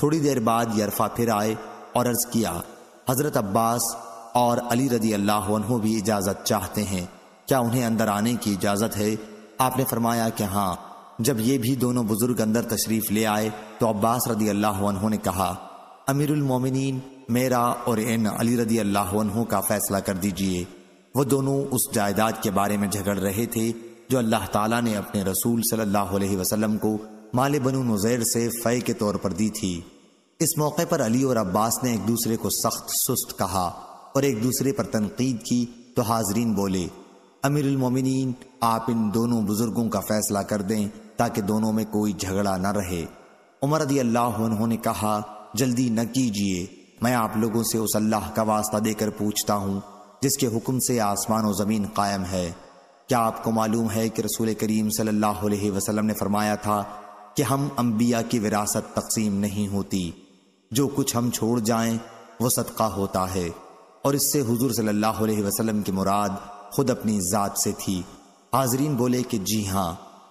थोड़ी देर बाद यरफा फिर आए और अर्ज किया हजरत अब्बास और अली रदी अल्लाह भी इजाज़त चाहते हैं क्या उन्हें अंदर आने की इजाज़त है आपने फरमाया कि हाँ जब ये भी दोनों बुजुर्ग अंदर तशरीफ ले आए तो अब्बास रदी अल्लाह ने कहा अमीरुल मोमिनीन मेरा और इन अली रदी अल्लाह का फैसला कर दीजिए वो दोनों उस जायदाद के बारे में झगड़ रहे थे जो अल्लाह ताला ने अपने रसूल सल्लल्लाहु अलैहि वसल्लम को माले बनु नज़ैर से फ़े के तौर पर दी थी इस मौके पर अली और अब्बास ने एक दूसरे को सख्त सुस्त कहा और एक दूसरे पर तनकीद की तो हाजरीन बोले अमीरमिन आप इन दोनों बुजुर्गों का फैसला कर दें ताकि दोनों में कोई झगड़ा न रहे उमर अदी अल्लाह उन्होंने कहा जल्दी न कीजिए मैं आप लोगों से उस अल्लाह का वास्ता देकर पूछता हूँ जिसके हुक्म से आसमान और ज़मीन कायम है क्या आपको मालूम है कि रसूल करीम सल्लल्लाहु अलैहि वसल्लम ने फरमाया था कि हम अंबिया की विरासत तकसीम नहीं होती जो कुछ हम छोड़ जाएं वो सदका होता है और इससे हुजूर सल्लल्लाहु अलैहि वसल्लम की मुराद खुद अपनी ज़ात से थी हाजरीन बोले कि जी हाँ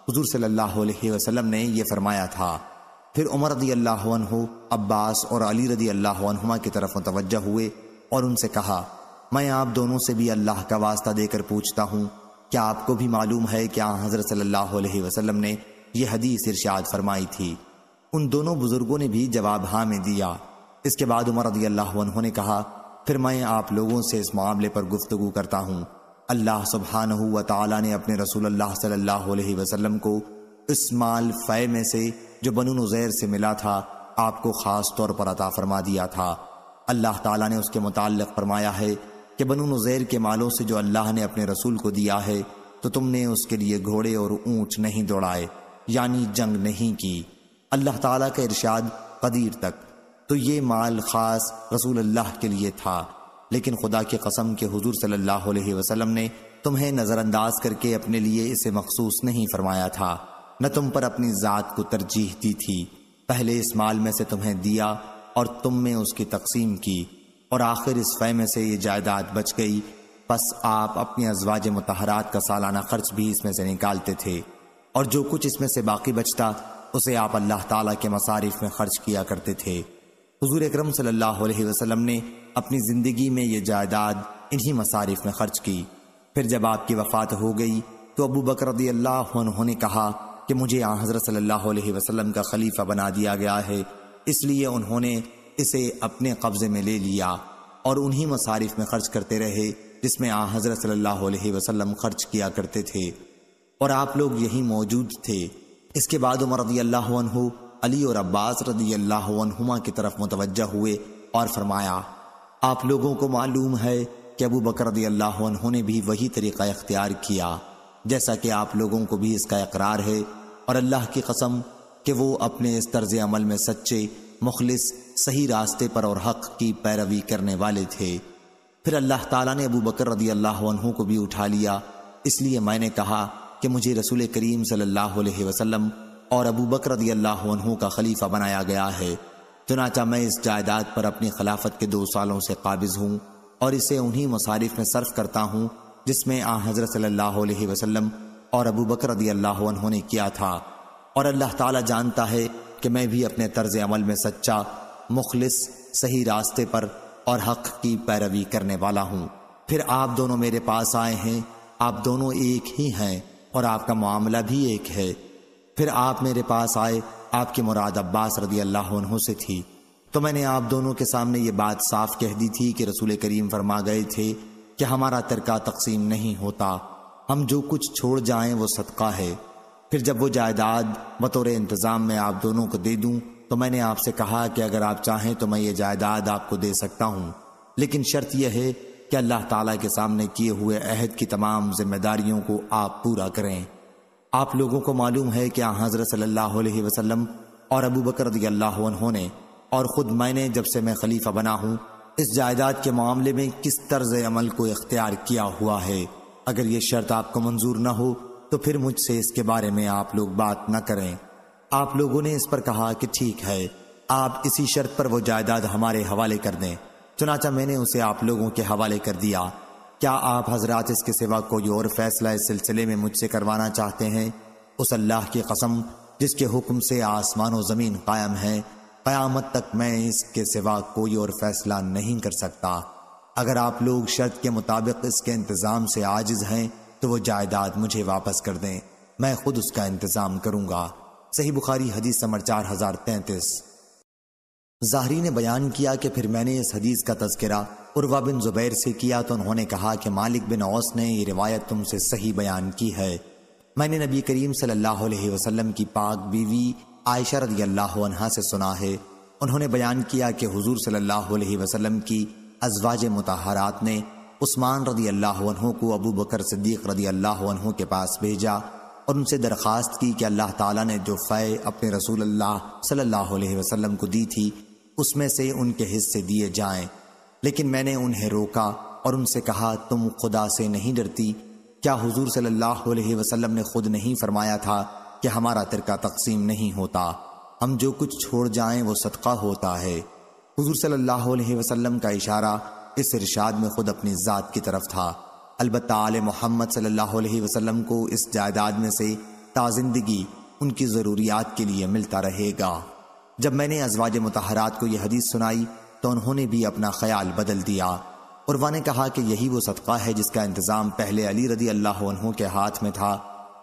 हजूर सल्लाम ने यह फरमाया था फिर उमर रदी अल्लाह अब्बास और अली रदी अल्लाह की तरफ मुतवजह हुए और उनसे कहा मैं आप दोनों से भी अल्लाह का वास्ता देकर पूछता हूँ क्या आपको भी मालूम है कि हज़रत सल्लल्लाहु अलैहि वसल्लम ने यह हदीस इरशाद फरमाई थी उन दोनों बुजुर्गों ने भी जवाब हाँ में दिया इसके बाद उमर रदी अल्लाह ने कहा फिर मैं आप लोगों से इस मामले पर गुफ्तगु करता हूँ अल्लाह सुबहान व ने अपने रसूल अल्लाह सल्लल्लाहु अलैहि वसल्लम को इस माल फय में से जो बनु नज़ैर से मिला था आपको ख़ास तौर पर अता फरमा दिया था अल्लाह ताला ने उसके मुतालिक फरमाया है कि बनु नज़ैर के मालों से जो अल्लाह ने अपने रसूल को दिया है तो तुमने उसके लिए घोड़े और ऊंट नहीं दौड़ाए यानी जंग नहीं की अल्लाह ताला का इरशाद कदीर तक तो ये माल खास रसूल अल्लाह के लिए था लेकिन खुदा की कसम के हुजूर सल्लल्लाहु अलैहि वसल्लम ने तुम्हें नज़रअंदाज करके अपने लिए इसे मखसूस नहीं फरमाया था न तुम पर अपनी ज़ात को तरजीह दी थी पहले इस माल में से तुम्हें दिया और तुम में उसकी तकसीम की और आखिर इस फय से ये जायदाद बच गई बस आप अपने अजवाज मतहरात का सालाना खर्च भी इसमें से निकालते थे और जो कुछ इसमें से बाकी बचता उसे आप अल्लाह ताला के मसारिफ में खर्च किया करते थे हजूर अक्रम सल्लल्लाहु अलैहि ने अपनी ज़िंदगी में ये जायदाद इन्हीं मसारिफ में खर्च की फिर जब आपकी वफात हो गई तो अबू बकर अल्लाह ने कहा कि मुझे यहाँ हज़रत सल्ला वसलम का खलीफा बना दिया गया है इसलिए उन्होंने इसे अपने कब्जे में ले लिया और उन्हीं मसारिफ में खर्च करते रहे जिसमें आ हजरत सल्लल्लाहु अलैहि वसल्लम खर्च किया करते थे और आप लोग यहीं मौजूद थे इसके बाद उमर रदी अल्लाह अली और अब्बास रदी अल्लाहुमा की तरफ मुतवजा हुए और फरमाया आप लोगों को मालूम है कि अबू बकर रदी अल्लाह ने भी वही तरीका इख्तियार किया जैसा कि आप लोगों को भी इसका इकरार है और अल्लाह की कसम कि वो अपने इस तर्ज अमल में सच्चे मुखलिस सही रास्ते पर और हक की पैरवी करने वाले थे फिर अल्लाह ताला ने अबू बकर रदी अल्लाह को भी उठा लिया इसलिए मैंने कहा कि मुझे रसूल करीम सल्लल्लाहु अलैहि वसल्लम और अबू बकर रदी अल्लाह का खलीफा बनाया गया है चुनाचा मैं इस जायदाद पर अपनी खिलाफत के दो सालों से काबिज हूँ और इसे उन्हीं मसारिफ में सर्फ करता हूँ जिसमें आ हजरत सल्लल्लाहु वसलम और अबू बकर रदी अल्लाह ने किया था और अल्लाह ताला जानता है कि मैं भी अपने तर्ज अमल में सच्चा मुखलिस सही रास्ते पर और हक की पैरवी करने वाला हूँ फिर आप दोनों मेरे पास आए हैं आप दोनों एक ही हैं और आपका मामला भी एक है फिर आप मेरे पास आए आपकी मुराद अब्बास रदी अल्लाह से थी तो मैंने आप दोनों के सामने ये बात साफ कह दी थी कि रसूल करीम फरमा गए थे कि हमारा तरका तकसीम नहीं होता हम जो कुछ छोड़ जाएं वो सदका है फिर जब वो जायदाद बतौर इंतज़ाम में आप दोनों को दे दूं तो मैंने आपसे कहा कि अगर आप चाहें तो मैं ये जायदाद आपको दे सकता हूँ लेकिन शर्त यह है कि अल्लाह ताला के सामने किए हुए अहद की तमाम जिम्मेदारियों को आप पूरा करें आप लोगों को मालूम है कि हजरत सल्लल्लाहु अलैहि वसल्लम और अबू बकर ने और ख़ुद मैंने जब से मैं खलीफा बना हूँ इस जायदाद के मामले में किस तर्ज अमल को इख्तियार किया हुआ है अगर ये शर्त आपको मंजूर न हो तो फिर मुझसे इसके बारे में आप लोग बात न करें आप लोगों ने इस पर कहा कि ठीक है आप इसी शर्त पर वो जायदाद हमारे हवाले कर दें चुनाचा मैंने उसे आप लोगों के हवाले कर दिया क्या आप हजरात इसके सिवा कोई और फैसला इस सिलसिले में मुझसे करवाना चाहते हैं उस अल्लाह की कसम जिसके हुक्म से आसमान और ज़मीन कायम है क़यामत तक मैं इसके सिवा कोई और फैसला नहीं कर सकता अगर आप लोग शर्त के मुताबिक इसके इंतज़ाम से आजिज़ हैं तो वो जायदाद मुझे वापस कर दें मैं खुद उसका इंतज़ाम करूँगा सही बुखारी हदीस नंबर चार हजार तैंतीस जाहरी ने बयान किया कि फिर मैंने इस हदीस का तस्करा उर्वा बिन जुबैर से किया तो उन्होंने कहा कि मालिक बिन औस ने ये रिवायत तुमसे सही बयान की है मैंने नबी करीम सल्लल्लाहु अलैहि वसल्लम की पाक बीवी आयशा रदी अल्लाह से सुना है उन्होंने बयान किया कि हुजूर सल्लल्लाहु अलैहि वसल्लम की अजवाज मतहारात ने उस्मान रदी अल्लाह को अबू बकर सिद्दीक रदी अल्लाह के पास भेजा और उनसे दरख्वास्त की कि अल्लाह ताला ने जो फ़य अपने रसूल अल्लाह सल्लल्लाहु अलैहि वसल्लम को दी थी उसमें से उनके हिस्से दिए जाएं लेकिन मैंने उन्हें रोका और उनसे कहा तुम खुदा से नहीं डरती क्या हुजूर सल्लल्लाहु अलैहि वसल्लम ने खुद नहीं फरमाया था कि हमारा तिरका तकसीम नहीं होता हम जो कुछ छोड़ जाएं वो सदका होता है हुजूर सल्लल्लाहु अलैहि वसल्लम का इशारा इस इरशाद में खुद अपनी ज़ात की तरफ था अलबत् आल मोहम्मद सल्लल्लाहु को इस जायदाद में से ताजिंदगी उनकी ज़रूरियात के लिए मिलता रहेगा जब मैंने अजवाज मतहरात को यह हदीस सुनाई तो उन्होंने भी अपना ख्याल बदल दिया उर्वा ने कहा कि यही वो सदका है जिसका इंतज़ाम पहले अली रदी अल्लाह के हाथ में था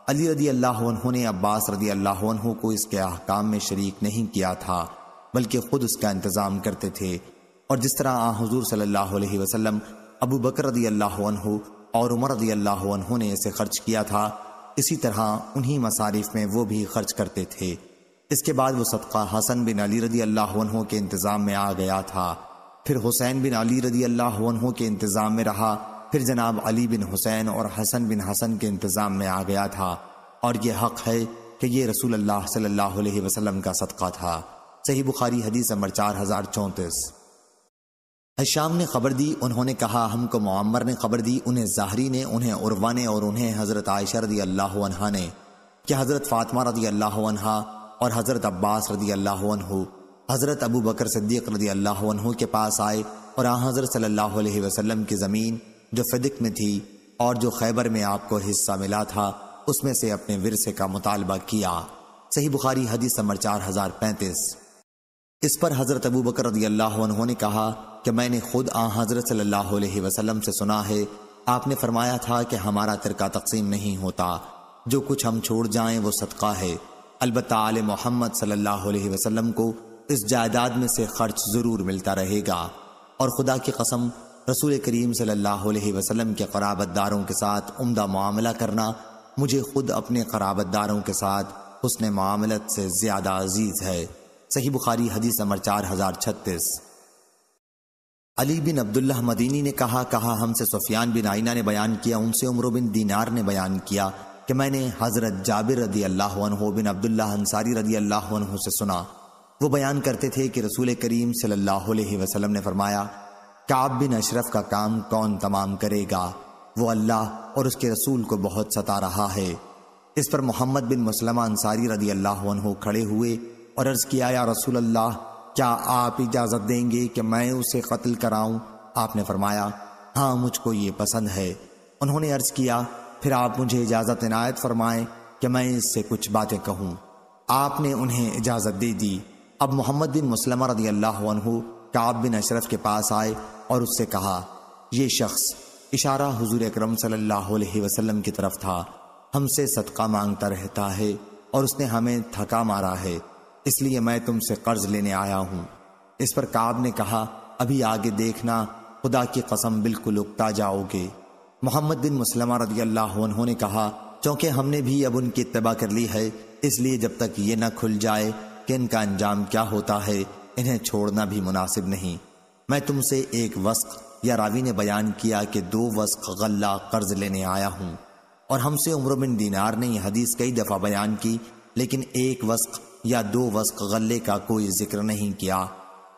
अली रदी अल्लाह ने अब्बास रदी अल्लाह को इसके अहकाम में शरीक नहीं किया था बल्कि खुद उसका इंतज़ाम करते थे और जिस तरह आ हजूर सल्ला वसलम अबू बकर रदी अल्लाह और उमर रदी अल्लाह ने इसे खर्च किया था इसी तरह उन्हीं मसारिफ में वो भी खर्च करते थे इसके बाद वो सदका हसन बिन अली रदी अल्लाह के इंतज़ाम में आ गया था फिर हुसैन बिन अली रदी अल्लाह के इंतज़ाम में रहा फिर जनाब अली बिन हुसैन और हसन बिन हसन के इंतज़ाम में आ गया था और ये हक है कि ये रसूल अल्लाह सल्लल्लाहु अलैहि वसल्लम का सदका था सही बुखारी हदीस नंबर चार हज़ार चौंतीस हशाम ने खबर दी उन्होंने कहा हमको मम्मर ने खबर दी उन्हें जाहरी ने उन्हें उर्वा ने और उन्हें हज़रत आयशा रदी अल्लाह ने कि हज़रत फ़ातमा रदी अल्लाह और हज़रत अब्बास रदी अल्लाह हज़रत अबू बकर सिद्दीक रदी अल्लाह के पास आए और आ हज़रत सल्लल्लाहु अलैहि वसल्लम की ज़मीन जो फ़िदिक में थी और जो खैबर में आपको हिस्सा मिला था उसमें से अपने विरसे का मुतालबा किया सही बुखारी हदीस नंबर चार हज़ार पैंतीस इस पर हज़रत अबू बकर ने कहा कि मैंने खुद आ हज़रत सल्लल्लाहु अलैहि वसल्लम से सुना है आपने फरमाया था कि हमारा तिरका तकसीम नहीं होता जो कुछ हम छोड़ जाएं वो सदका है अलबत् आल मोहम्मद सल्लल्लाहु अलैहि वसल्लम को इस जायदाद में से खर्च ज़रूर मिलता रहेगा और खुदा की कसम रसूल करीम सल्लल्लाहु अलैहि के कराबतदारों के साथ उमदा मामला करना मुझे खुद अपने कराबतदारों के साथ उसने मामलत से ज़्यादा अजीज़ है सही बुखारी हदीस नंबर चार हजार छत्तीस अली बिन अब्दुल्ला मदीनी ने कहा कहा हमसे सुफियान बिन आइना ने बयान किया उनसे उम्र बिन दीनार ने बयान किया कि मैंने हज़रत जाबिर रदी अल्लाह बिन अब्दुल्ला अंसारी रदी अल्लाह से सुना वो बयान करते थे कि रसूल करीम सल्लाम ने फरमाया काब बिन अशरफ का काम कौन तमाम करेगा वो अल्लाह और उसके रसूल को बहुत सता रहा है इस पर मोहम्मद बिन मुसलमा अंसारी रदी अल्लाह खड़े हुए और अर्ज किया या रसूल अल्लाह क्या आप इजाज़त देंगे कि मैं उसे कत्ल कराऊं आपने फरमाया हाँ मुझको ये पसंद है उन्होंने अर्ज किया फिर आप मुझे इजाज़त इनायत फरमाएं कि मैं इससे कुछ बातें कहूं आपने उन्हें इजाज़त दे दी अब मोहम्मद बिन मुसलम रदी अल्लाह काब बिन अशरफ के पास आए और उससे कहा यह शख्स इशारा हुजूर अकरम सल्लल्लाहु अलैहि वसल्लम की तरफ था हमसे सदका मांगता रहता है और उसने हमें थका मारा है इसलिए मैं तुमसे कर्ज लेने आया हूं इस पर काब ने कहा अभी आगे देखना खुदा की कसम बिल्कुल उगता जाओगे मोहम्मद बिन मुसलमा रजी अल्लाह उन्होंने कहा चूंकि हमने भी अब उनकी इतबा कर ली है इसलिए जब तक ये न खुल जाए कि इनका अंजाम क्या होता है इन्हें छोड़ना भी मुनासिब नहीं मैं तुमसे एक वस्क या रावी ने बयान किया कि दो वस्क गल्ला कर्ज लेने आया हूं और हमसे उम्र बिन दीनार ने यह हदीस कई दफ़ा बयान की लेकिन एक वस्क या दो वस्क गले का कोई जिक्र नहीं किया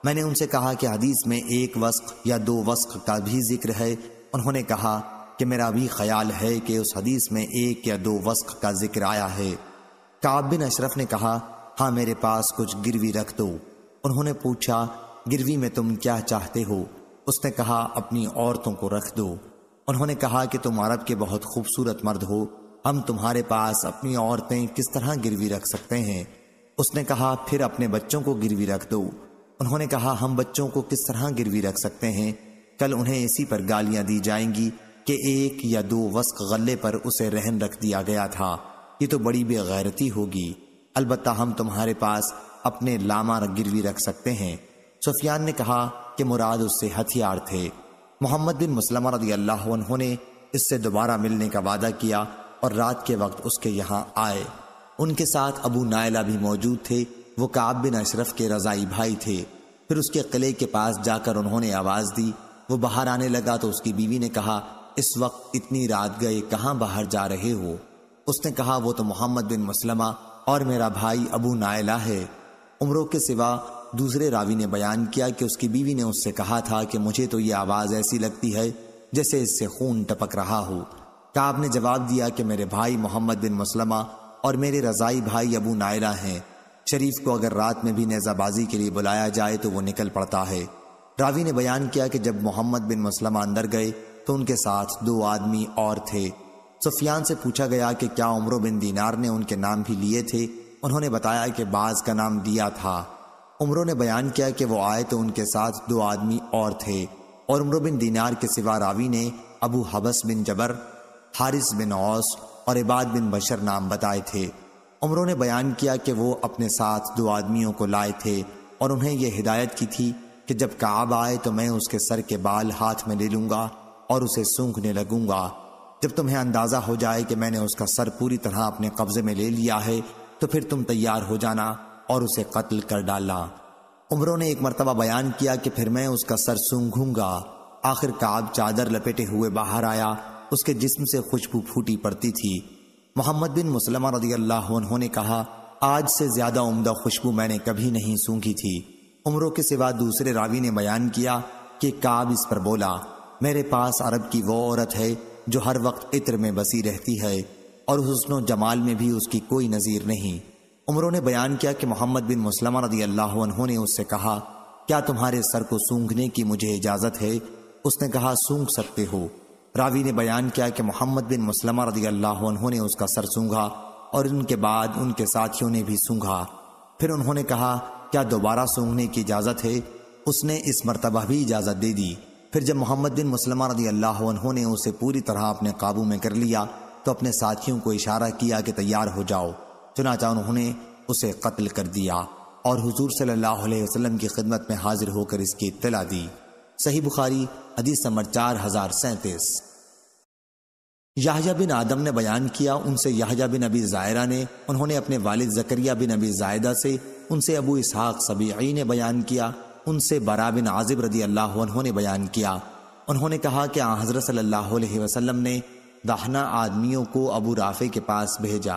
मैंने उनसे कहा कि हदीस में एक वस्क या दो वस्क का भी जिक्र है उन्होंने कहा कि मेरा भी ख्याल है कि उस हदीस में एक या दो वस्क का जिक्र आया है काब बिन अशरफ ने कहा हाँ मेरे पास कुछ गिरवी रख दो उन्होंने पूछा गिरवी में तुम क्या चाहते हो उसने कहा अपनी औरतों को रख दो उन्होंने कहा कि तुम अरब के बहुत खूबसूरत मर्द हो हम तुम्हारे पास अपनी औरतें किस तरह गिरवी रख सकते हैं उसने कहा फिर अपने बच्चों को गिरवी रख दो उन्होंने कहा हम बच्चों को किस तरह गिरवी रख सकते हैं कल उन्हें इसी पर गालियां दी जाएंगी कि एक या दो वस्क गले पर उसे रहन रख दिया गया था ये तो बड़ी बेगैरती होगी अलबत् हम तुम्हारे पास अपने लामा गिरवी रख सकते हैं सुफियान ने कहा कि मुराद उससे हथियार थे मोहम्मद बिन मुसलम रदी अल्लाह ने इससे दोबारा मिलने का वादा किया और रात के वक्त उसके यहाँ आए उनके साथ अबू नायला भी मौजूद थे वो काब बिन अशरफ के रजाई भाई थे फिर उसके किले के पास जाकर उन्होंने आवाज़ दी वो बाहर आने लगा तो उसकी बीवी ने कहा इस वक्त इतनी रात गए कहाँ बाहर जा रहे हो उसने कहा वो तो मोहम्मद बिन मुसलमा और मेरा भाई अबू नायला है उम्रों के सिवा दूसरे रावी ने बयान किया कि उसकी बीवी ने उससे कहा था कि मुझे तो ये आवाज़ ऐसी लगती है जैसे इससे खून टपक रहा हो काब ने जवाब दिया कि मेरे भाई मोहम्मद बिन मुसलमा और मेरे रज़ाई भाई अबू नायला हैं शरीफ को अगर रात में भी नेज़ाबाजी के लिए बुलाया जाए तो वो निकल पड़ता है रावी ने बयान किया कि जब मोहम्मद बिन मसलमा अंदर गए तो उनके साथ दो आदमी और थे सुफियान से पूछा गया कि क्या उम्र बिन दीनार ने उनके नाम भी लिए थे उन्होंने बताया कि बाज का नाम दिया था उम्रों ने बयान किया कि वो आए तो उनके साथ दो आदमी और थे और उम्र बिन दीनार के सिवा रावी ने अबू हबस बिन जबर हारिस बिन औस और इबाद बिन बशर नाम बताए थे उमरों ने बयान किया कि वो अपने साथ दो आदमियों को लाए थे और उन्हें यह हिदायत की थी कि जब काब आए तो मैं उसके सर के बाल हाथ में ले लूंगा और उसे सूंघने लगूंगा जब तुम्हें अंदाजा हो जाए कि मैंने उसका सर पूरी तरह अपने कब्जे में ले लिया है तो फिर तुम तैयार हो जाना और उसे कत्ल कर डालना उमरों ने एक मरतबा बयान किया कि फिर मैं उसका सर सूंघूंगा आखिर काब चादर लपेटे हुए बाहर आया उसके जिस्म से खुशबू फूटी पड़ती थी मोहम्मद बिन मुसलमा रदी अल्लाह उन्होंने कहा आज से ज्यादा उम्दा खुशबू मैंने कभी नहीं सूंघी थी उम्रों के सिवा दूसरे रावी ने बयान किया कि काब इस पर बोला मेरे पास अरब की वो औरत है जो हर वक्त इत्र में बसी रहती है और हुस्न जमाल में भी उसकी कोई नज़ीर नहीं उम्रों ने बयान किया कि मोहम्मद बिन मुसलमा रदी अल्लाह उन्होंने उससे कहा क्या तुम्हारे सर को सूंघने की मुझे इजाज़त है उसने कहा सूंघ सकते हो रावी ने बयान किया कि मोहम्मद बिन मुसलमा रदी अल्लाह ने उसका सर सूंघा और उनके बाद उनके साथियों ने भी सूंघा फिर उन्होंने कहा क्या दोबारा सूंघने की इजाज़त है उसने इस मरतबा भी इजाज़त दे दी फिर जब मोहम्मद बिन मुसलमा रदी अल्लाह ने उसे पूरी तरह अपने काबू में कर लिया तो अपने साथियों को इशारा किया कि तैयार हो जाओ चुनाचा उन्होंने उसे कत्ल कर दिया और हजूर सल्ला वसलम की खिदमत में हाजिर होकर इसकी इतला दी सही बुखारी हदीस नंबर चार हजार सैंतीस याहजा बिन आदम ने बयान किया उनसे याहजा बिन अबी जायरा ने उन्होंने अपने वालिद जकरिया बिन अबी जायदा से उनसे अबू इसहाक सबी ने बयान किया उनसे बरा बिन आजिब रदी अल्लाह ने बयान किया उन्होंने कहा कि हज़रत सल्लाम ने दाहना आदमियों को अबू राफे के पास भेजा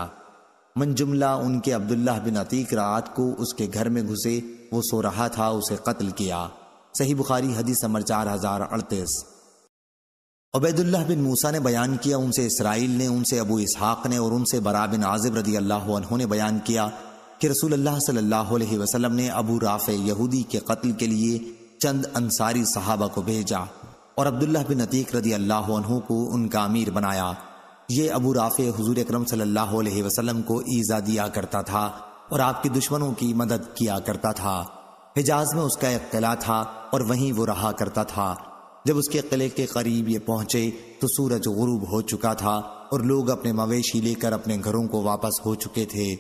मंजुमला उनके अब्दुल्ला बिन अतीक रात को उसके घर में घुसे वो सो रहा था उसे कत्ल किया सही बुखारी हदीस नंबर चार हजार अड़तीस अबैदुल्लाह बिन मूसा ने बयान किया उनसे इसराइल ने उनसे अबू इसहाक ने और उनसे बरा बिन आजिब रदी अल्लाह ने बयान किया कि रसूल अल्लाह सल्लल्लाहु अलैहि वसल्लम ने अबू राफ़ यहूदी के कत्ल के लिए चंद अंसारी सहाबा को भेजा और अब्दुल्ला बिन अतीक रदी अल्लाह को उनका अमीर बनाया ये अबू राफ़ हजूर अक्रम सल्ला वसलम को ईज़ा दिया करता था और आपके दुश्मनों की मदद किया करता था हिजाज में उसका एक किला था और वहीं वो रहा करता था जब उसके किले के करीब ये पहुंचे तो सूरज गुरूब हो चुका था और लोग अपने मवेशी लेकर अपने घरों को वापस हो चुके थे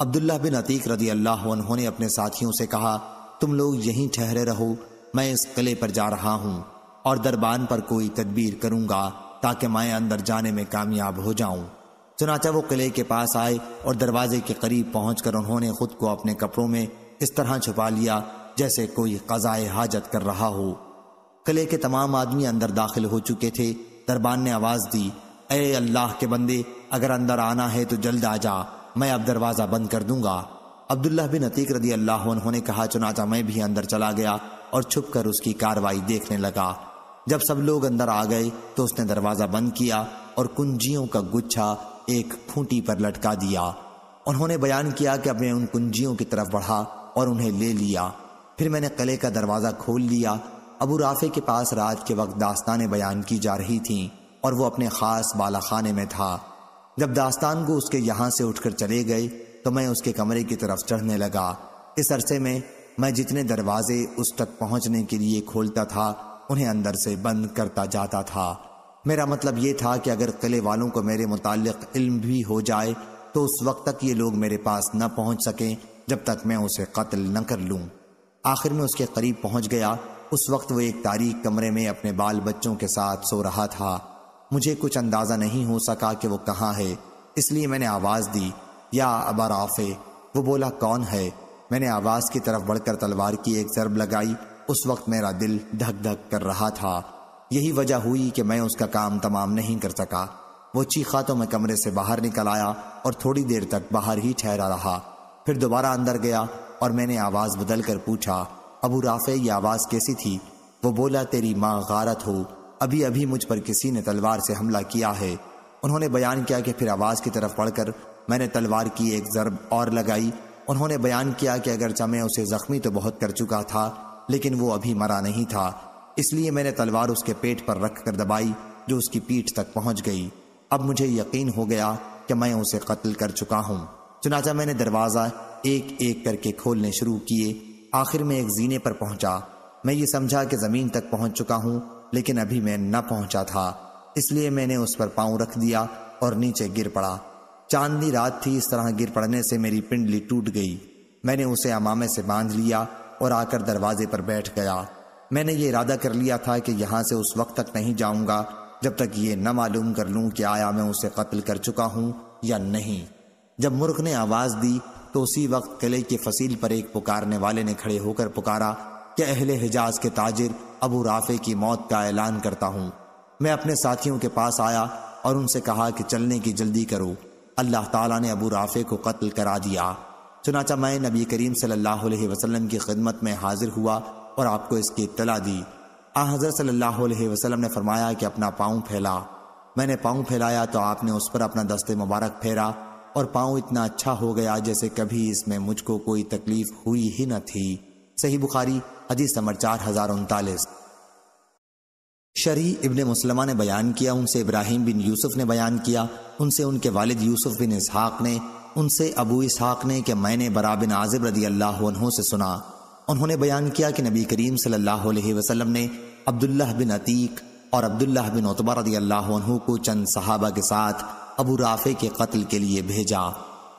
अब्दुल्ला बिन अतीक रदी अल्लाह उन्होंने अपने साथियों से कहा तुम लोग यहीं ठहरे रहो मैं इस किले पर जा रहा हूँ और दरबान पर कोई तदबीर करूंगा ताकि मैं अंदर जाने में कामयाब हो जाऊं चुनाचा वो किले के पास आए और दरवाजे के करीब पहुंचकर उन्होंने खुद को अपने कपड़ों में इस तरह छुपा लिया जैसे कोई कजाए हाजत कर रहा हो कले के तमाम आदमी अंदर दाखिल हो चुके थे दरबान ने आवाज दी अरे अल्लाह के बंदे अगर अंदर आना है तो जल्द आ जा मैं अब दरवाजा बंद कर दूंगा अब्दुल्ला बिन अतीक रदी अल्लाह उन्होंने कहा चुनाचा मैं भी अंदर चला गया और छुप कर उसकी कार्रवाई देखने लगा जब सब लोग अंदर आ गए तो उसने दरवाजा बंद किया और कुंजियों का गुच्छा एक फूटी पर लटका दिया उन्होंने बयान किया कि मैं उन कुंजियों की तरफ बढ़ा और उन्हें ले लिया फिर मैंने कले का दरवाज़ा खोल लिया अबू राफे के पास रात के वक्त दास्तान बयान की जा रही थी और वो अपने ख़ास बाला खाने में था जब दास्तान को उसके यहाँ से उठकर चले गए तो मैं उसके कमरे की तरफ चढ़ने लगा इस अरसे में मैं जितने दरवाजे उस तक पहुँचने के लिए खोलता था उन्हें अंदर से बंद करता जाता था मेरा मतलब ये था कि अगर कले वालों को मेरे मुतालिक इल्म भी हो जाए तो उस वक्त तक ये लोग मेरे पास न पहुँच सकें जब तक मैं उसे कत्ल न कर लूं आखिर में उसके करीब पहुंच गया उस वक्त वो एक तारीख कमरे में अपने बाल बच्चों के साथ सो रहा था मुझे कुछ अंदाज़ा नहीं हो सका कि वो कहाँ है इसलिए मैंने आवाज़ दी या अबा आफे वो बोला कौन है मैंने आवाज़ की तरफ बढ़कर तलवार की एक जरब लगाई उस वक्त मेरा दिल धक धक कर रहा था यही वजह हुई कि मैं उसका काम तमाम नहीं कर सका वो चीखा तो मैं कमरे से बाहर निकल आया और थोड़ी देर तक बाहर ही ठहरा रहा फिर दोबारा अंदर गया और मैंने आवाज़ बदल कर पूछा अबू राफे ये आवाज़ कैसी थी वो बोला तेरी माँ गारत हो अभी अभी मुझ पर किसी ने तलवार से हमला किया है उन्होंने बयान किया कि फिर आवाज़ की तरफ पढ़कर मैंने तलवार की एक ज़रब और लगाई उन्होंने बयान किया कि अगर चमे उसे ज़ख्मी तो बहुत कर चुका था लेकिन वो अभी मरा नहीं था इसलिए मैंने तलवार उसके पेट पर रख कर दबाई जो उसकी पीठ तक पहुंच गई अब मुझे यकीन हो गया कि मैं उसे कत्ल कर चुका हूं चुनाचा मैंने दरवाज़ा एक एक करके खोलने शुरू किए आखिर में एक जीने पर पहुंचा मैं ये समझा कि ज़मीन तक पहुंच चुका हूं लेकिन अभी मैं न पहुंचा था इसलिए मैंने उस पर पांव रख दिया और नीचे गिर पड़ा चांदी रात थी इस तरह गिर पड़ने से मेरी पिंडली टूट गई मैंने उसे अमामे से बांध लिया और आकर दरवाजे पर बैठ गया मैंने ये इरादा कर लिया था कि यहां से उस वक्त तक नहीं जाऊंगा जब तक ये न मालूम कर लूं कि आया मैं उसे कत्ल कर चुका हूं या नहीं जब मुर्ख ने आवाज दी तो उसी वक्त किले के फसील पर एक पुकारने वाले ने खड़े होकर पुकारा कि अहले हिजाज के ताजिर अबू राफे की मौत का ऐलान करता हूँ मैं अपने साथियों के पास आया और उनसे कहा कि चलने की जल्दी करो अल्लाह ताला ने अबू राफे को कत्ल करा दिया चुनाचा मैं नबी करीम सल्लल्लाहु अलैहि वसल्लम की खिदमत में हाजिर हुआ और आपको इसकी इतला दी आ हज़र सल्लल्लाहु अलैहि वसल्लम ने फरमाया कि अपना पाँव फैला मैंने पाँव फैलाया तो आपने उस पर अपना दस्ते मुबारक फेरा और पाँव इतना अच्छा हो गया जैसे कभी इसमें मुझको कोई तकलीफ हुई ही न थी सही बुखारी हदीस नंबर चार हजार उनतालीस शरी इबन मुसलमा ने बयान किया उनसे इब्राहिम बिन यूसुफ ने बयान किया उनसे उनके वालिद यूसुफ बिन इसहाक ने उनसे अबू इसहाक ने कि मैंने बरा बिन आजिब रदी अल्लाह से सुना उन्होंने बयान किया कि नबी करीम सल्लल्लाहु अलैहि वसल्लम ने अब्दुल्लाह बिन अतीक और अब्दुल्लाह बिन उतबा रदी अल्लाह को चंद साहबा के साथ अबू राफे के कत्ल के लिए भेजा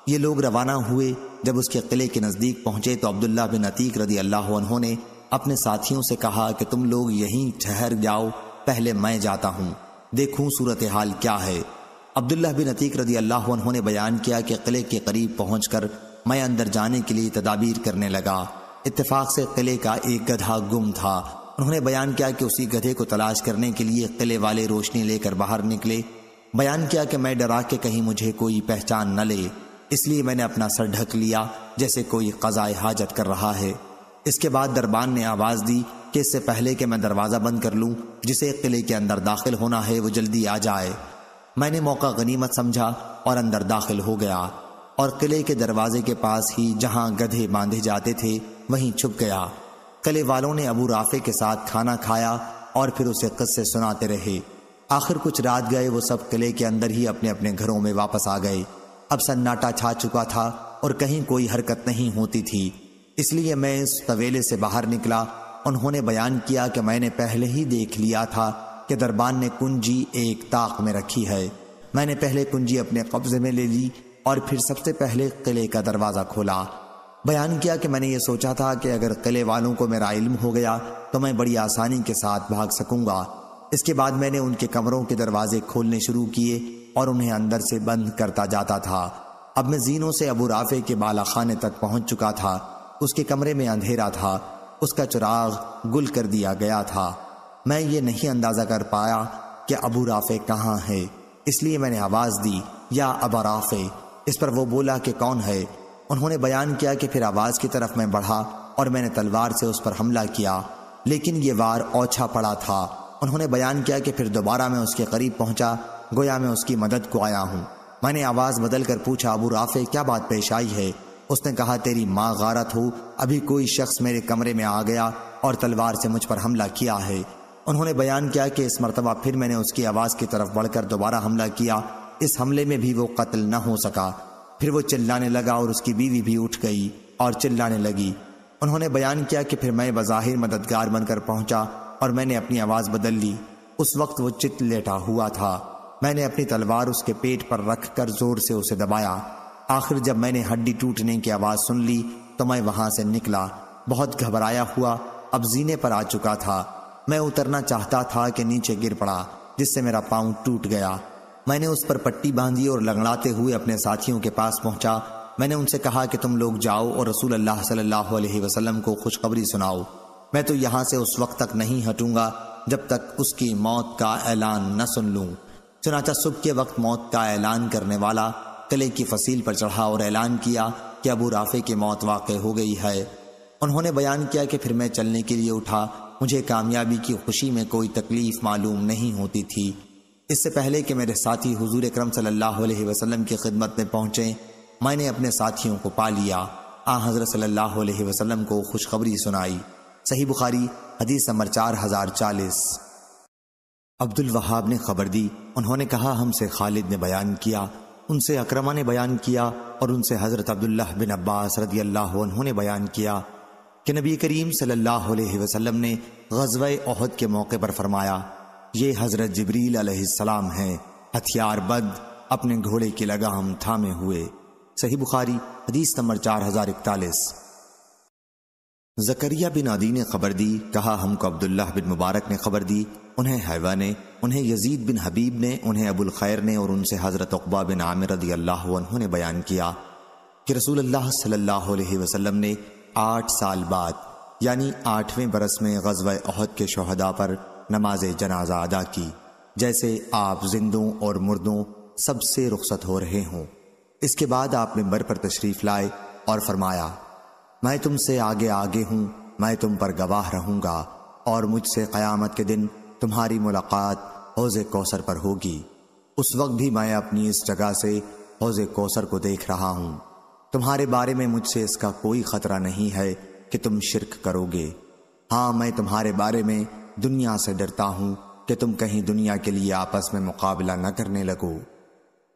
ये लोग रवाना हुए जब उसके किले के नज़दीक पहुंचे तो अब्दुल्ला बिन अतीक रदी अल्लाह उन्होंने अपने साथियों से कहा कि तुम लोग यहीं ठहर जाओ पहले मैं जाता हूँ देखूँ सूरत हाल क्या है अब्दुल्ला बिन अतीक रदी अल्लाह उन्होंने बयान किया कि किले के करीब पहुँच कर मैं अंदर जाने के लिए तदाबीर करने लगा इतफ़ाक़ से किले का एक गधा गुम था उन्होंने बयान किया कि उसी गधे को तलाश करने के लिए किले वाले रोशनी लेकर बाहर निकले बयान किया कि मैं डरा के कहीं मुझे कोई पहचान न ले इसलिए मैंने अपना सर ढक लिया जैसे कोई कजाए हाजत कर रहा है इसके बाद दरबान ने आवाज़ दी कि इससे पहले कि मैं दरवाज़ा बंद कर लूँ जिसे किले के अंदर दाखिल होना है वो जल्दी आ जाए मैंने मौका गनीमत समझा और अंदर दाखिल हो गया और किले के दरवाजे के पास ही जहाँ गधे बांधे जाते थे वहीं छुप गया किले वालों ने अबू राफे के साथ खाना खाया और फिर उसे कस्से सुनाते रहे आखिर कुछ रात गए वो सब किले के अंदर ही अपने अपने घरों में वापस आ गए अब सन्नाटा छा चुका था और कहीं कोई हरकत नहीं होती थी इसलिए मैं इस तवेले से बाहर निकला उन्होंने बयान किया कि मैंने पहले ही देख लिया था कि दरबान ने कुंजी एक ताक में रखी है मैंने पहले कुंजी अपने कब्जे में ले ली और फिर सबसे पहले किले का दरवाज़ा खोला बयान किया कि मैंने ये सोचा था कि अगर किले वालों को मेरा इल्म हो गया तो मैं बड़ी आसानी के साथ भाग सकूंगा इसके बाद मैंने उनके कमरों के दरवाजे खोलने शुरू किए और उन्हें अंदर से बंद करता जाता था अब मैं जीनों से अबू राफे के बाला खाने तक पहुंच चुका था उसके कमरे में अंधेरा था उसका चुराग गुल कर दिया गया था मैं ये नहीं अंदाजा कर पाया कि अबू राफे कहाँ है इसलिए मैंने आवाज़ दी या अबा राफे इस पर वो बोला कि कौन है उन्होंने बयान किया कि फिर आवाज़ की तरफ मैं बढ़ा और मैंने तलवार से उस पर हमला किया लेकिन ये वार ओछा पड़ा था उन्होंने बयान किया कि फिर दोबारा मैं उसके करीब पहुंचा गोया मैं उसकी मदद को आया हूँ मैंने आवाज़ बदल कर पूछा अबू राफे क्या बात पेश आई है उसने कहा तेरी माँ गारत हो अभी कोई शख्स मेरे कमरे में आ गया और तलवार से मुझ पर हमला किया है उन्होंने बयान किया कि इस मरतबा फिर मैंने उसकी आवाज़ की तरफ बढ़कर दोबारा हमला किया इस हमले में भी वो कत्ल न हो सका फिर वो चिल्लाने लगा और उसकी बीवी भी उठ गई और चिल्लाने लगी उन्होंने बयान किया कि फिर मैं बज़ाहिर मददगार बनकर पहुंचा और मैंने अपनी आवाज़ बदल ली उस वक्त वो चित लेटा हुआ था मैंने अपनी तलवार उसके पेट पर रख कर जोर से उसे दबाया आखिर जब मैंने हड्डी टूटने की आवाज़ सुन ली तो मैं वहां से निकला बहुत घबराया हुआ अब जीने पर आ चुका था मैं उतरना चाहता था कि नीचे गिर पड़ा जिससे मेरा पाँव टूट गया मैंने उस पर पट्टी बांधी और लंगड़ाते हुए अपने साथियों के पास पहुंचा मैंने उनसे कहा कि तुम लोग जाओ और रसूल अल्लाह सल्लल्लाहु अलैहि वसल्लम को खुशखबरी सुनाओ मैं तो यहाँ से उस वक्त तक नहीं हटूंगा जब तक उसकी मौत का ऐलान न सुन लूँ चुनाचा सुबह के वक्त मौत का ऐलान करने वाला कले की फसील पर चढ़ा और ऐलान किया कि अबू राफे की मौत वाक़ हो गई है उन्होंने बयान किया कि फिर मैं चलने के लिए उठा मुझे कामयाबी की खुशी में कोई तकलीफ मालूम नहीं होती थी इससे पहले कि मेरे साथी हुजूर करम सल्लल्लाहु अलैहि वसल्लम की खिदमत में पहुंचे मैंने अपने साथियों को पा लिया आ हजरत सल्लल्लाहु अलैहि वसल्लम को खुशखबरी सुनाई सही बुखारी हदीस नंबर चार हजार चालीस अब्दुल वहाब ने खबर दी उन्होंने कहा हमसे खालिद ने बयान किया उनसे अक्रमा ने बयान किया और उनसे हज़रत अब्दुल्ला बिन अब्बास रदी अल्लाह उन्होंने बयान किया कि नबी करीम सल्लल्लाहु अलैहि वसल्लम ने गजब अहद के मौके पर फरमाया ये हज़रत जबरील अलैहिस्सलाम हैं हथियार बद अपने घोड़े की लगाम थामे हुए सही बुखारी हदीस नंबर चार हजार इकतालीस जकरिया बिन आदी ने खबर दी कहा हमको अब्दुल्ला बिन मुबारक ने खबर दी उन्हें हैवा ने उन्हें यजीद बिन हबीब ने उन्हें अबुल खैर ने और उनसे हज़रत अकबा बिन आमिर ने बयान किया कि रसूल अल्लाह सल्लल्लाहु अलैहि वसल्लम ने आठ साल बाद यानी आठवें बरस में गजब अहद के शहदा पर नमाज जनाजा अदा की जैसे आप जिंदों और मुर्दों सबसे रुख्सत हो रहे हों इसके बाद आप मेम्बर पर तशरीफ़ लाए और फरमाया मैं तुमसे आगे आगे हूँ मैं तुम पर गवाह रहूंगा और मुझसे क़यामत के दिन तुम्हारी मुलाकात हौज कौसर पर होगी उस वक्त भी मैं अपनी इस जगह से हौज कौसर को देख रहा हूँ तुम्हारे बारे में मुझसे इसका कोई खतरा नहीं है कि तुम शिरक करोगे हाँ मैं तुम्हारे बारे में दुनिया से डरता हूँ कि तुम कहीं दुनिया के लिए आपस में मुकाबला न करने लगो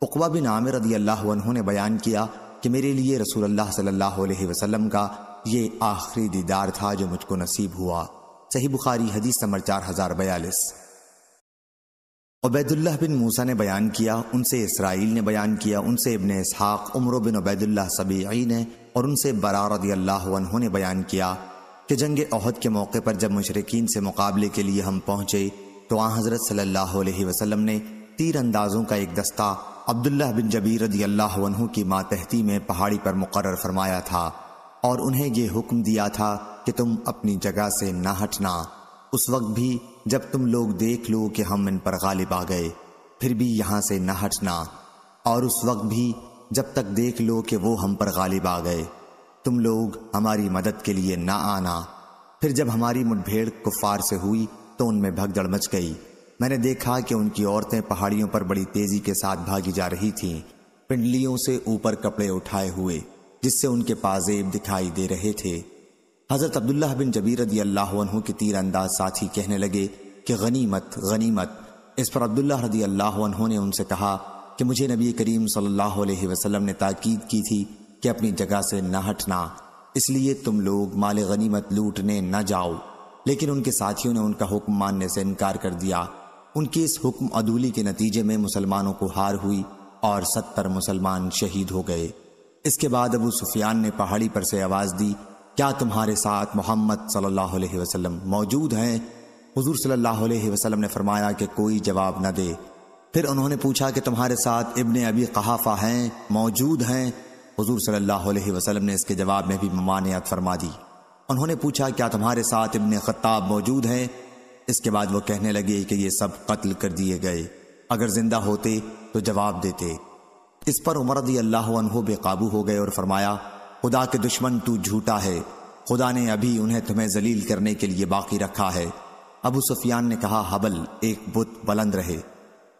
उकवा बिन आमिर रदी अल्लाह ने बयान किया कि मेरे लिए रसूल अल्लाह सल्लल्लाहु अलैहि वसल्लम का ये आखिरी दीदार था जो मुझको नसीब हुआ सही बुखारी हदीस नंबर चार हजार बयालीस उबैदुल्लाह बिन मूसा ने बयान किया उनसे इसराइल ने बयान किया उनसे इबन इसहाक उम्र बिन उबैदुल्लाह सबीई ने और उनसे बरारदी अल्लाह ने बयान किया कि जंग अहद के मौके पर जब मुशरकिन से मुकाबले के लिए हम पहुंचे तो आ हज़रत सल्लल्लाहु अलैहि वसल्लम ने तीर अंदाजों का एक दस्ता अब्दुल्ला बिन जबीर रदी अल्लाह की मातहती में पहाड़ी पर मुकर फरमाया था और उन्हें यह हुक्म दिया था कि तुम अपनी जगह से ना हटना उस वक्त भी जब तुम लोग देख लो कि हम इन पर गालिब आ गए फिर भी यहाँ से न हटना और उस वक्त भी जब तक देख लो कि वो हम पर गालिब आ गए तुम लोग हमारी मदद के लिए ना आना फिर जब हमारी मुठभेड़ कुफार से हुई तो उनमें भगदड़ मच गई मैंने देखा कि उनकी औरतें पहाड़ियों पर बड़ी तेजी के साथ भागी जा रही थीं पिंडलियों से ऊपर कपड़े उठाए हुए जिससे उनके पाजेब दिखाई दे रहे थे हजरत अब्दुल्लाह बिन जबीर अल्लाह के अंदाज साथी कहने लगे कि गनीमत गनीमत इस पर अब्दुल्लाह रदी अल्लाह ने उनसे कहा कि मुझे नबी करीम सल्लल्लाहु अलैहि वसल्लम ने ताकीद की थी कि अपनी जगह से न हटना इसलिए तुम लोग माल गनीमत लूटने न जाओ लेकिन उनके साथियों ने उनका हुक्म मानने से इनकार कर दिया उनकी इस हुक्म अदूली के नतीजे में मुसलमानों को हार हुई और सत्तर मुसलमान शहीद हो गए इसके बाद अबू सुफियान ने पहाड़ी पर से आवाज़ दी क्या तुम्हारे साथ मोहम्मद सल्लल्लाहु अलैहि वसल्लम मौजूद हैं हुजूर सल्लल्लाहु अलैहि वसल्लम ने फरमाया कि कोई जवाब न दे फिर उन्होंने पूछा कि तुम्हारे साथ इब्न अबी कहाफ़ा हैं मौजूद हैं हुजूर सल्लल्लाहु अलैहि वसल्लम ने इसके जवाब में भी ममानियत फरमा दी उन्होंने पूछा क्या तुम्हारे साथ इब्न खत्ताब मौजूद हैं इसके बाद वो कहने लगे कि ये सब कत्ल कर दिए गए अगर जिंदा होते तो जवाब देते इस पर उमर रदी अल्लाह बेकाबू हो गए और फरमाया खुदा के दुश्मन तू झूठा है खुदा ने अभी उन्हें तुम्हें जलील करने के लिए बाकी रखा है अबू सुफियान ने कहा हबल एक बुत बुलंद रहे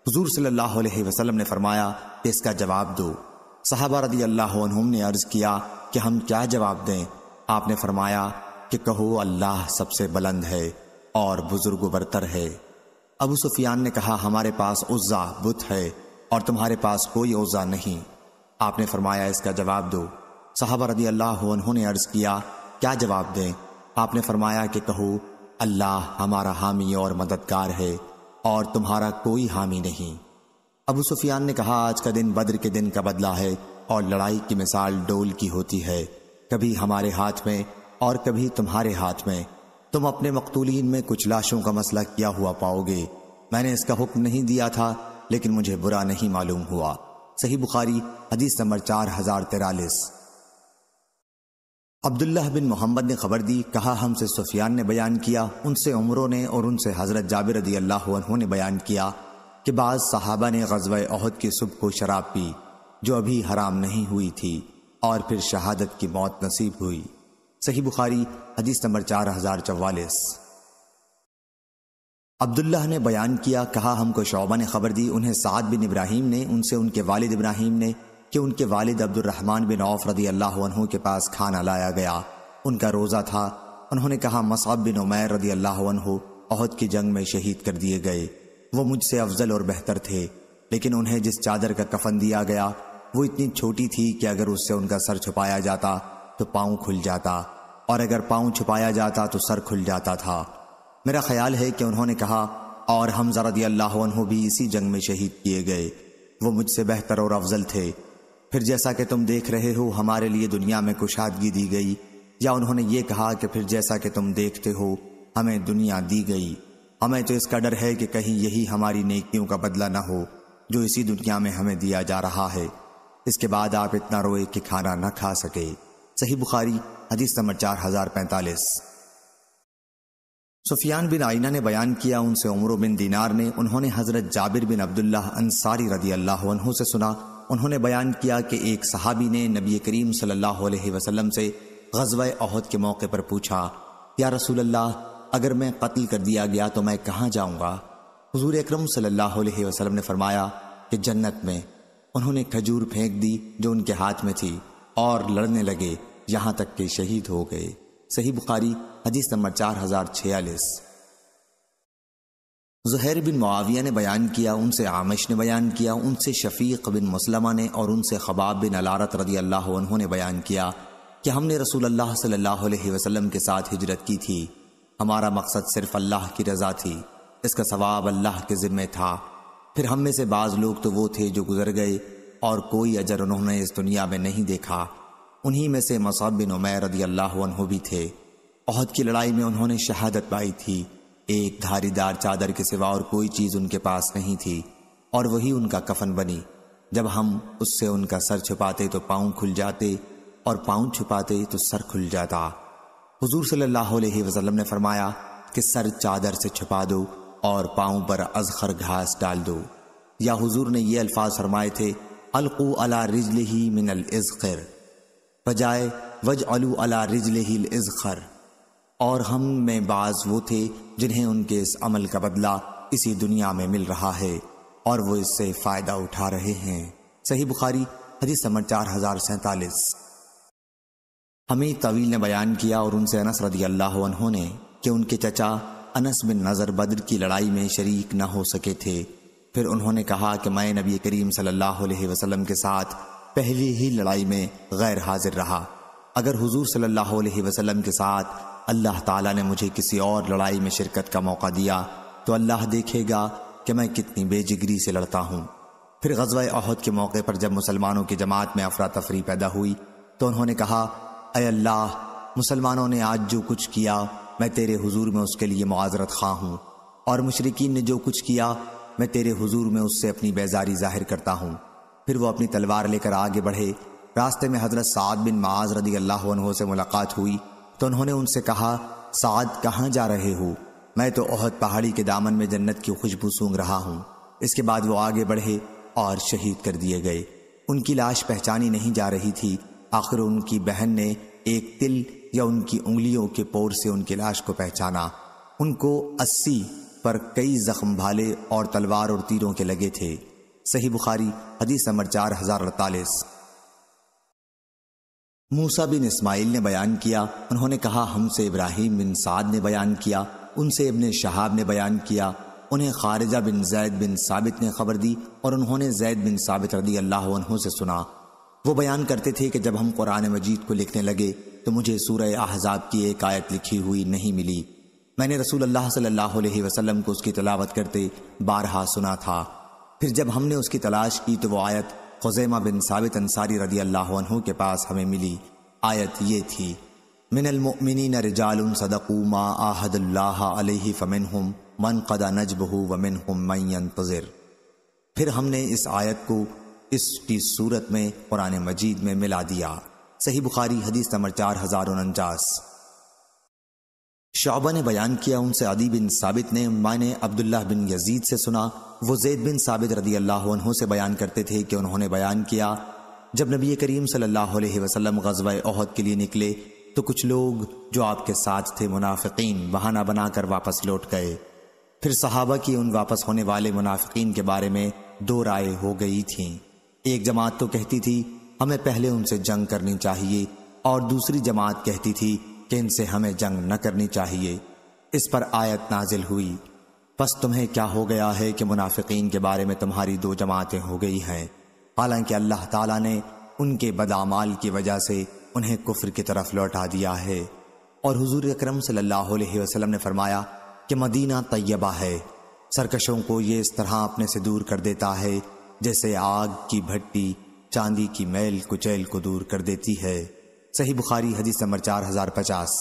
हजूर सल्लल्लाहु ने फरमाया कि इसका जवाब दो साहबा रदी अल्लाह ने अर्ज किया कि हम क्या जवाब दें आपने फरमाया कि कहो अल्लाह सबसे बुलंद है और बुजुर्ग बरतर है अबू सुफियान ने कहा हमारे पास उज्जा बुत है और तुम्हारे पास कोई ओजा नहीं आपने फरमाया इसका जवाब दो साहबा रदी अल्लाह उन्होंने अर्ज किया क्या जवाब दें आपने फरमाया कि कहो अल्लाह हमारा हामी और मददगार है और तुम्हारा कोई हामी नहीं अबू सुफियान ने कहा आज का दिन बद्र के दिन का बदला है और लड़ाई की मिसाल डोल की होती है कभी हमारे हाथ में और कभी तुम्हारे हाथ में तुम अपने मकतूलिन में कुछ लाशों का मसला किया हुआ पाओगे मैंने इसका हुक्म नहीं दिया था लेकिन मुझे बुरा नहीं मालूम हुआ सही बुखारी हदीस नंबर चार हजार तिरालीस अब्दुल्ला बिन मोहम्मद ने खबर दी कहा हमसे सुफियान ने बयान किया उनसे उमरों ने और उनसे हजरत जाबिर रदी अल्लाह ने बयान किया कि बाज साहबा ने गजब अहद की सुबह को शराब पी जो अभी हराम नहीं हुई थी और फिर शहादत की मौत नसीब हुई सही बुखारी हदीस नंबर चार हजार चवालीस अब्दुल्लाह ने बयान किया कहा हमको शोबा ने खबर दी उन्हें साद बिन इब्राहिम ने उनसे उनके वालिद इब्राहिम ने कि उनके वालिद अब्दुलरहमान बिन औफ रदी अल्लाह के पास खाना लाया गया उनका रोज़ा था उन्होंने कहा मसाब बिन उमैर रदी अल्लाह अहद की जंग में शहीद कर दिए गए वो मुझसे अफजल और बेहतर थे लेकिन उन्हें जिस चादर का कफन दिया गया वो इतनी छोटी थी कि अगर उससे उनका सर छुपाया जाता तो पाँव खुल जाता और अगर पाँव छुपाया जाता तो सर खुल जाता था मेरा ख्याल है कि उन्होंने कहा और हम जरदी अल्लाह भी इसी जंग में शहीद किए गए वो मुझसे बेहतर और अफजल थे फिर जैसा कि तुम देख रहे हो हमारे लिए दुनिया में कुशादगी दी गई या उन्होंने ये कहा कि फिर जैसा कि तुम देखते हो हमें दुनिया दी गई हमें तो इसका डर है कि कहीं यही हमारी नेकियों का बदला ना हो जो इसी दुनिया में हमें दिया जा रहा है इसके बाद आप इतना रोए कि खाना ना खा सके सही बुखारी हदीस नंबर चार हजार पैंतालीस सुफियान बिन आइना ने बयान किया उनसे उमर बिन दीनार ने उन्होंने हजरत जाबिर बिन अब्दुल्ला अंसारी रदी अल्लाह से सुना उन्होंने बयान किया कि एक सहाबी ने नबी करीम सल्लल्लाहु अलैहि वसल्लम से गजब अहद के मौके पर पूछा या रसूल अल्लाह अगर मैं कत्ल कर दिया गया तो मैं कहाँ जाऊँगा हजूर अक्रम सल्लल्लाहु ने फरमाया कि जन्नत में उन्होंने खजूर फेंक दी जो उनके हाथ में थी और लड़ने लगे यहाँ तक के शहीद हो गए सही बुखारी हदीस नंबर चार हजार छियालीस जहर बिन मुआविया ने बयान किया उनसे आमिश ने बयान किया उनसे शफीक बिन मुसलमा ने और उनसे खबाब बिन अलारत रदी अल्लाह ने बयान किया कि हमने रसूल अल्लाह सल्लल्लाहु अलैहि वसल्लम के साथ हिजरत की थी हमारा मकसद सिर्फ अल्लाह की रज़ा थी इसका सवाब अल्लाह के ज़िम्मे था फिर हम में से बाज़ लोग तो वो थे जो गुजर गए और कोई अजर उन्होंने इस दुनिया में नहीं देखा उन्हीं में से मसाब बिन उमैर रदी अल्लाह भी थे अहद की लड़ाई में उन्होंने शहादत पाई थी एक धारीदार चादर के सिवा और कोई चीज़ उनके पास नहीं थी और वही उनका कफन बनी जब हम उससे उनका सर छुपाते तो पाँव खुल जाते और पाँव छुपाते तो सर खुल जाता हुजूर सल्लल्लाहु अलैहि वसल्लम ने फरमाया कि सर चादर से छुपा दो और पाँव पर अजखर घास डाल दो या हुजूर ने ये अल्फाज फरमाए थे अलकू अला रिजल ही मिनल इज़र बजाय वज अलू अला रिजल हिल इजखर और हम में बाज वो थे जिन्हें उनके इस अमल का बदला इसी दुनिया में मिल रहा है और वो इससे फायदा उठा रहे हैं सही बुखारी हदीस नंबर चार हजार सैतालीस हमें तवील ने बयान किया और उनसे अनस रदी अल्लाह उन्होंने कि उनके चचा अनस बिन नज़र बद्र की लड़ाई में शरीक न हो सके थे फिर उन्होंने कहा कि मैं नबी करीम सल्लल्लाहु अलैहि वसल्लम के साथ पहली ही लड़ाई में गैर हाजिर रहा अगर हुजूर सल्लल्लाहु अलैहि वसल्लम के साथ अल्लाह ताला ने मुझे किसी और लड़ाई में शिरकत का मौका दिया तो अल्लाह देखेगा कि मैं कितनी बेजिगरी से लड़ता हूँ फिर गजवा अहद के मौके पर जब मुसलमानों की जमात में अफरा तफरी पैदा हुई तो उन्होंने कहा अय अल्लाह मुसलमानों ने आज जो कुछ किया मैं तेरे हुजूर में उसके लिए मुआजरत खां हूँ और मुशरकिन ने जो कुछ किया मैं तेरे हुजूर में उससे अपनी बेजारी जाहिर करता हूँ फिर वो अपनी तलवार लेकर आगे बढ़े रास्ते में हजरत साद बिन माज रदी अल्लाह से मुलाकात हुई तो उन्होंने उनसे कहा साद कहाँ जा रहे हो मैं तो ओहद पहाड़ी के दामन में जन्नत की खुशबू सूंघ रहा हूँ इसके बाद वो आगे बढ़े और शहीद कर दिए गए उनकी लाश पहचानी नहीं जा रही थी आखिर उनकी बहन ने एक तिल या उनकी उंगलियों के पोर से उनकी लाश को पहचाना उनको अस्सी पर कई जख्म भाले और तलवार और तीरों के लगे थे सही बुखारी हदीस नंबर चार हजार अड़तालीस मूसा बिन इस्माइल ने बयान किया उन्होंने कहा हमसे इब्राहिम बिन साद ने बयान किया उनसे इबन शहाब ने बयान किया उन्हें खारिजा बिन जैद बिन साबित ने खबर दी और उन्होंने जैद बिन साबित रदी अल्लाह से सुना वो बयान करते थे कि जब हम कुरान मजीद को लिखने लगे तो मुझे सूर आहजाब की एक आयत लिखी हुई नहीं मिली मैंने रसूल अल्लाह सल्लल्लाहु अलैहि वसल्लम को उसकी तलावत करते बारहा सुना था फिर जब हमने उसकी तलाश की तो वो आयत खुजैमा बिन साबित अंसारी रदी अल्लाह के पास हमें मिली आयत ये थी न रिजाल सदकू मा आहदल्लाह फ़मिन हम मन कदा नजबहू वमिन हम मैं तज़िर फिर हमने इस आयत को इसकी सूरत में कुरान मजीद में मिला दिया सही बुखारी हदीस नंबर चार हजार उनचास शोबा ने बयान किया उनसे अदी बिन साबित ने माने अब्दुल्ला बिन यजीद से सुना वो जैद बिन साबित रदी अल्लाह से बयान करते थे कि उन्होंने बयान किया जब नबी करीम सल्लल्लाहु अलैहि वसल्लम गजवा अहद के लिए निकले तो कुछ लोग जो आपके साथ थे मुनाफिकीन बहाना बनाकर वापस लौट गए फिर सहाबा की उन वापस होने वाले मुनाफिकीन के बारे में दो राय हो गई थी एक जमात तो कहती थी हमें पहले उनसे जंग करनी चाहिए और दूसरी जमात कहती थी कि इनसे हमें जंग न करनी चाहिए इस पर आयत नाजिल हुई बस तुम्हें क्या हो गया है कि मुनाफिकीन के बारे में तुम्हारी दो जमातें हो गई हैं हालांकि अल्लाह ताला ने उनके बदामाल की वजह से उन्हें कुफर की तरफ लौटा दिया है और हुजूर अकरम सल्लल्लाहु अलैहि वसल्लम ने फरमाया कि मदीना तय्यबा है सरकशों को ये इस तरह अपने से दूर कर देता है जैसे आग की भट्टी चांदी की मैल कुचैल को दूर कर देती है सही बुखारी हदीस नंबर चार हजार पचास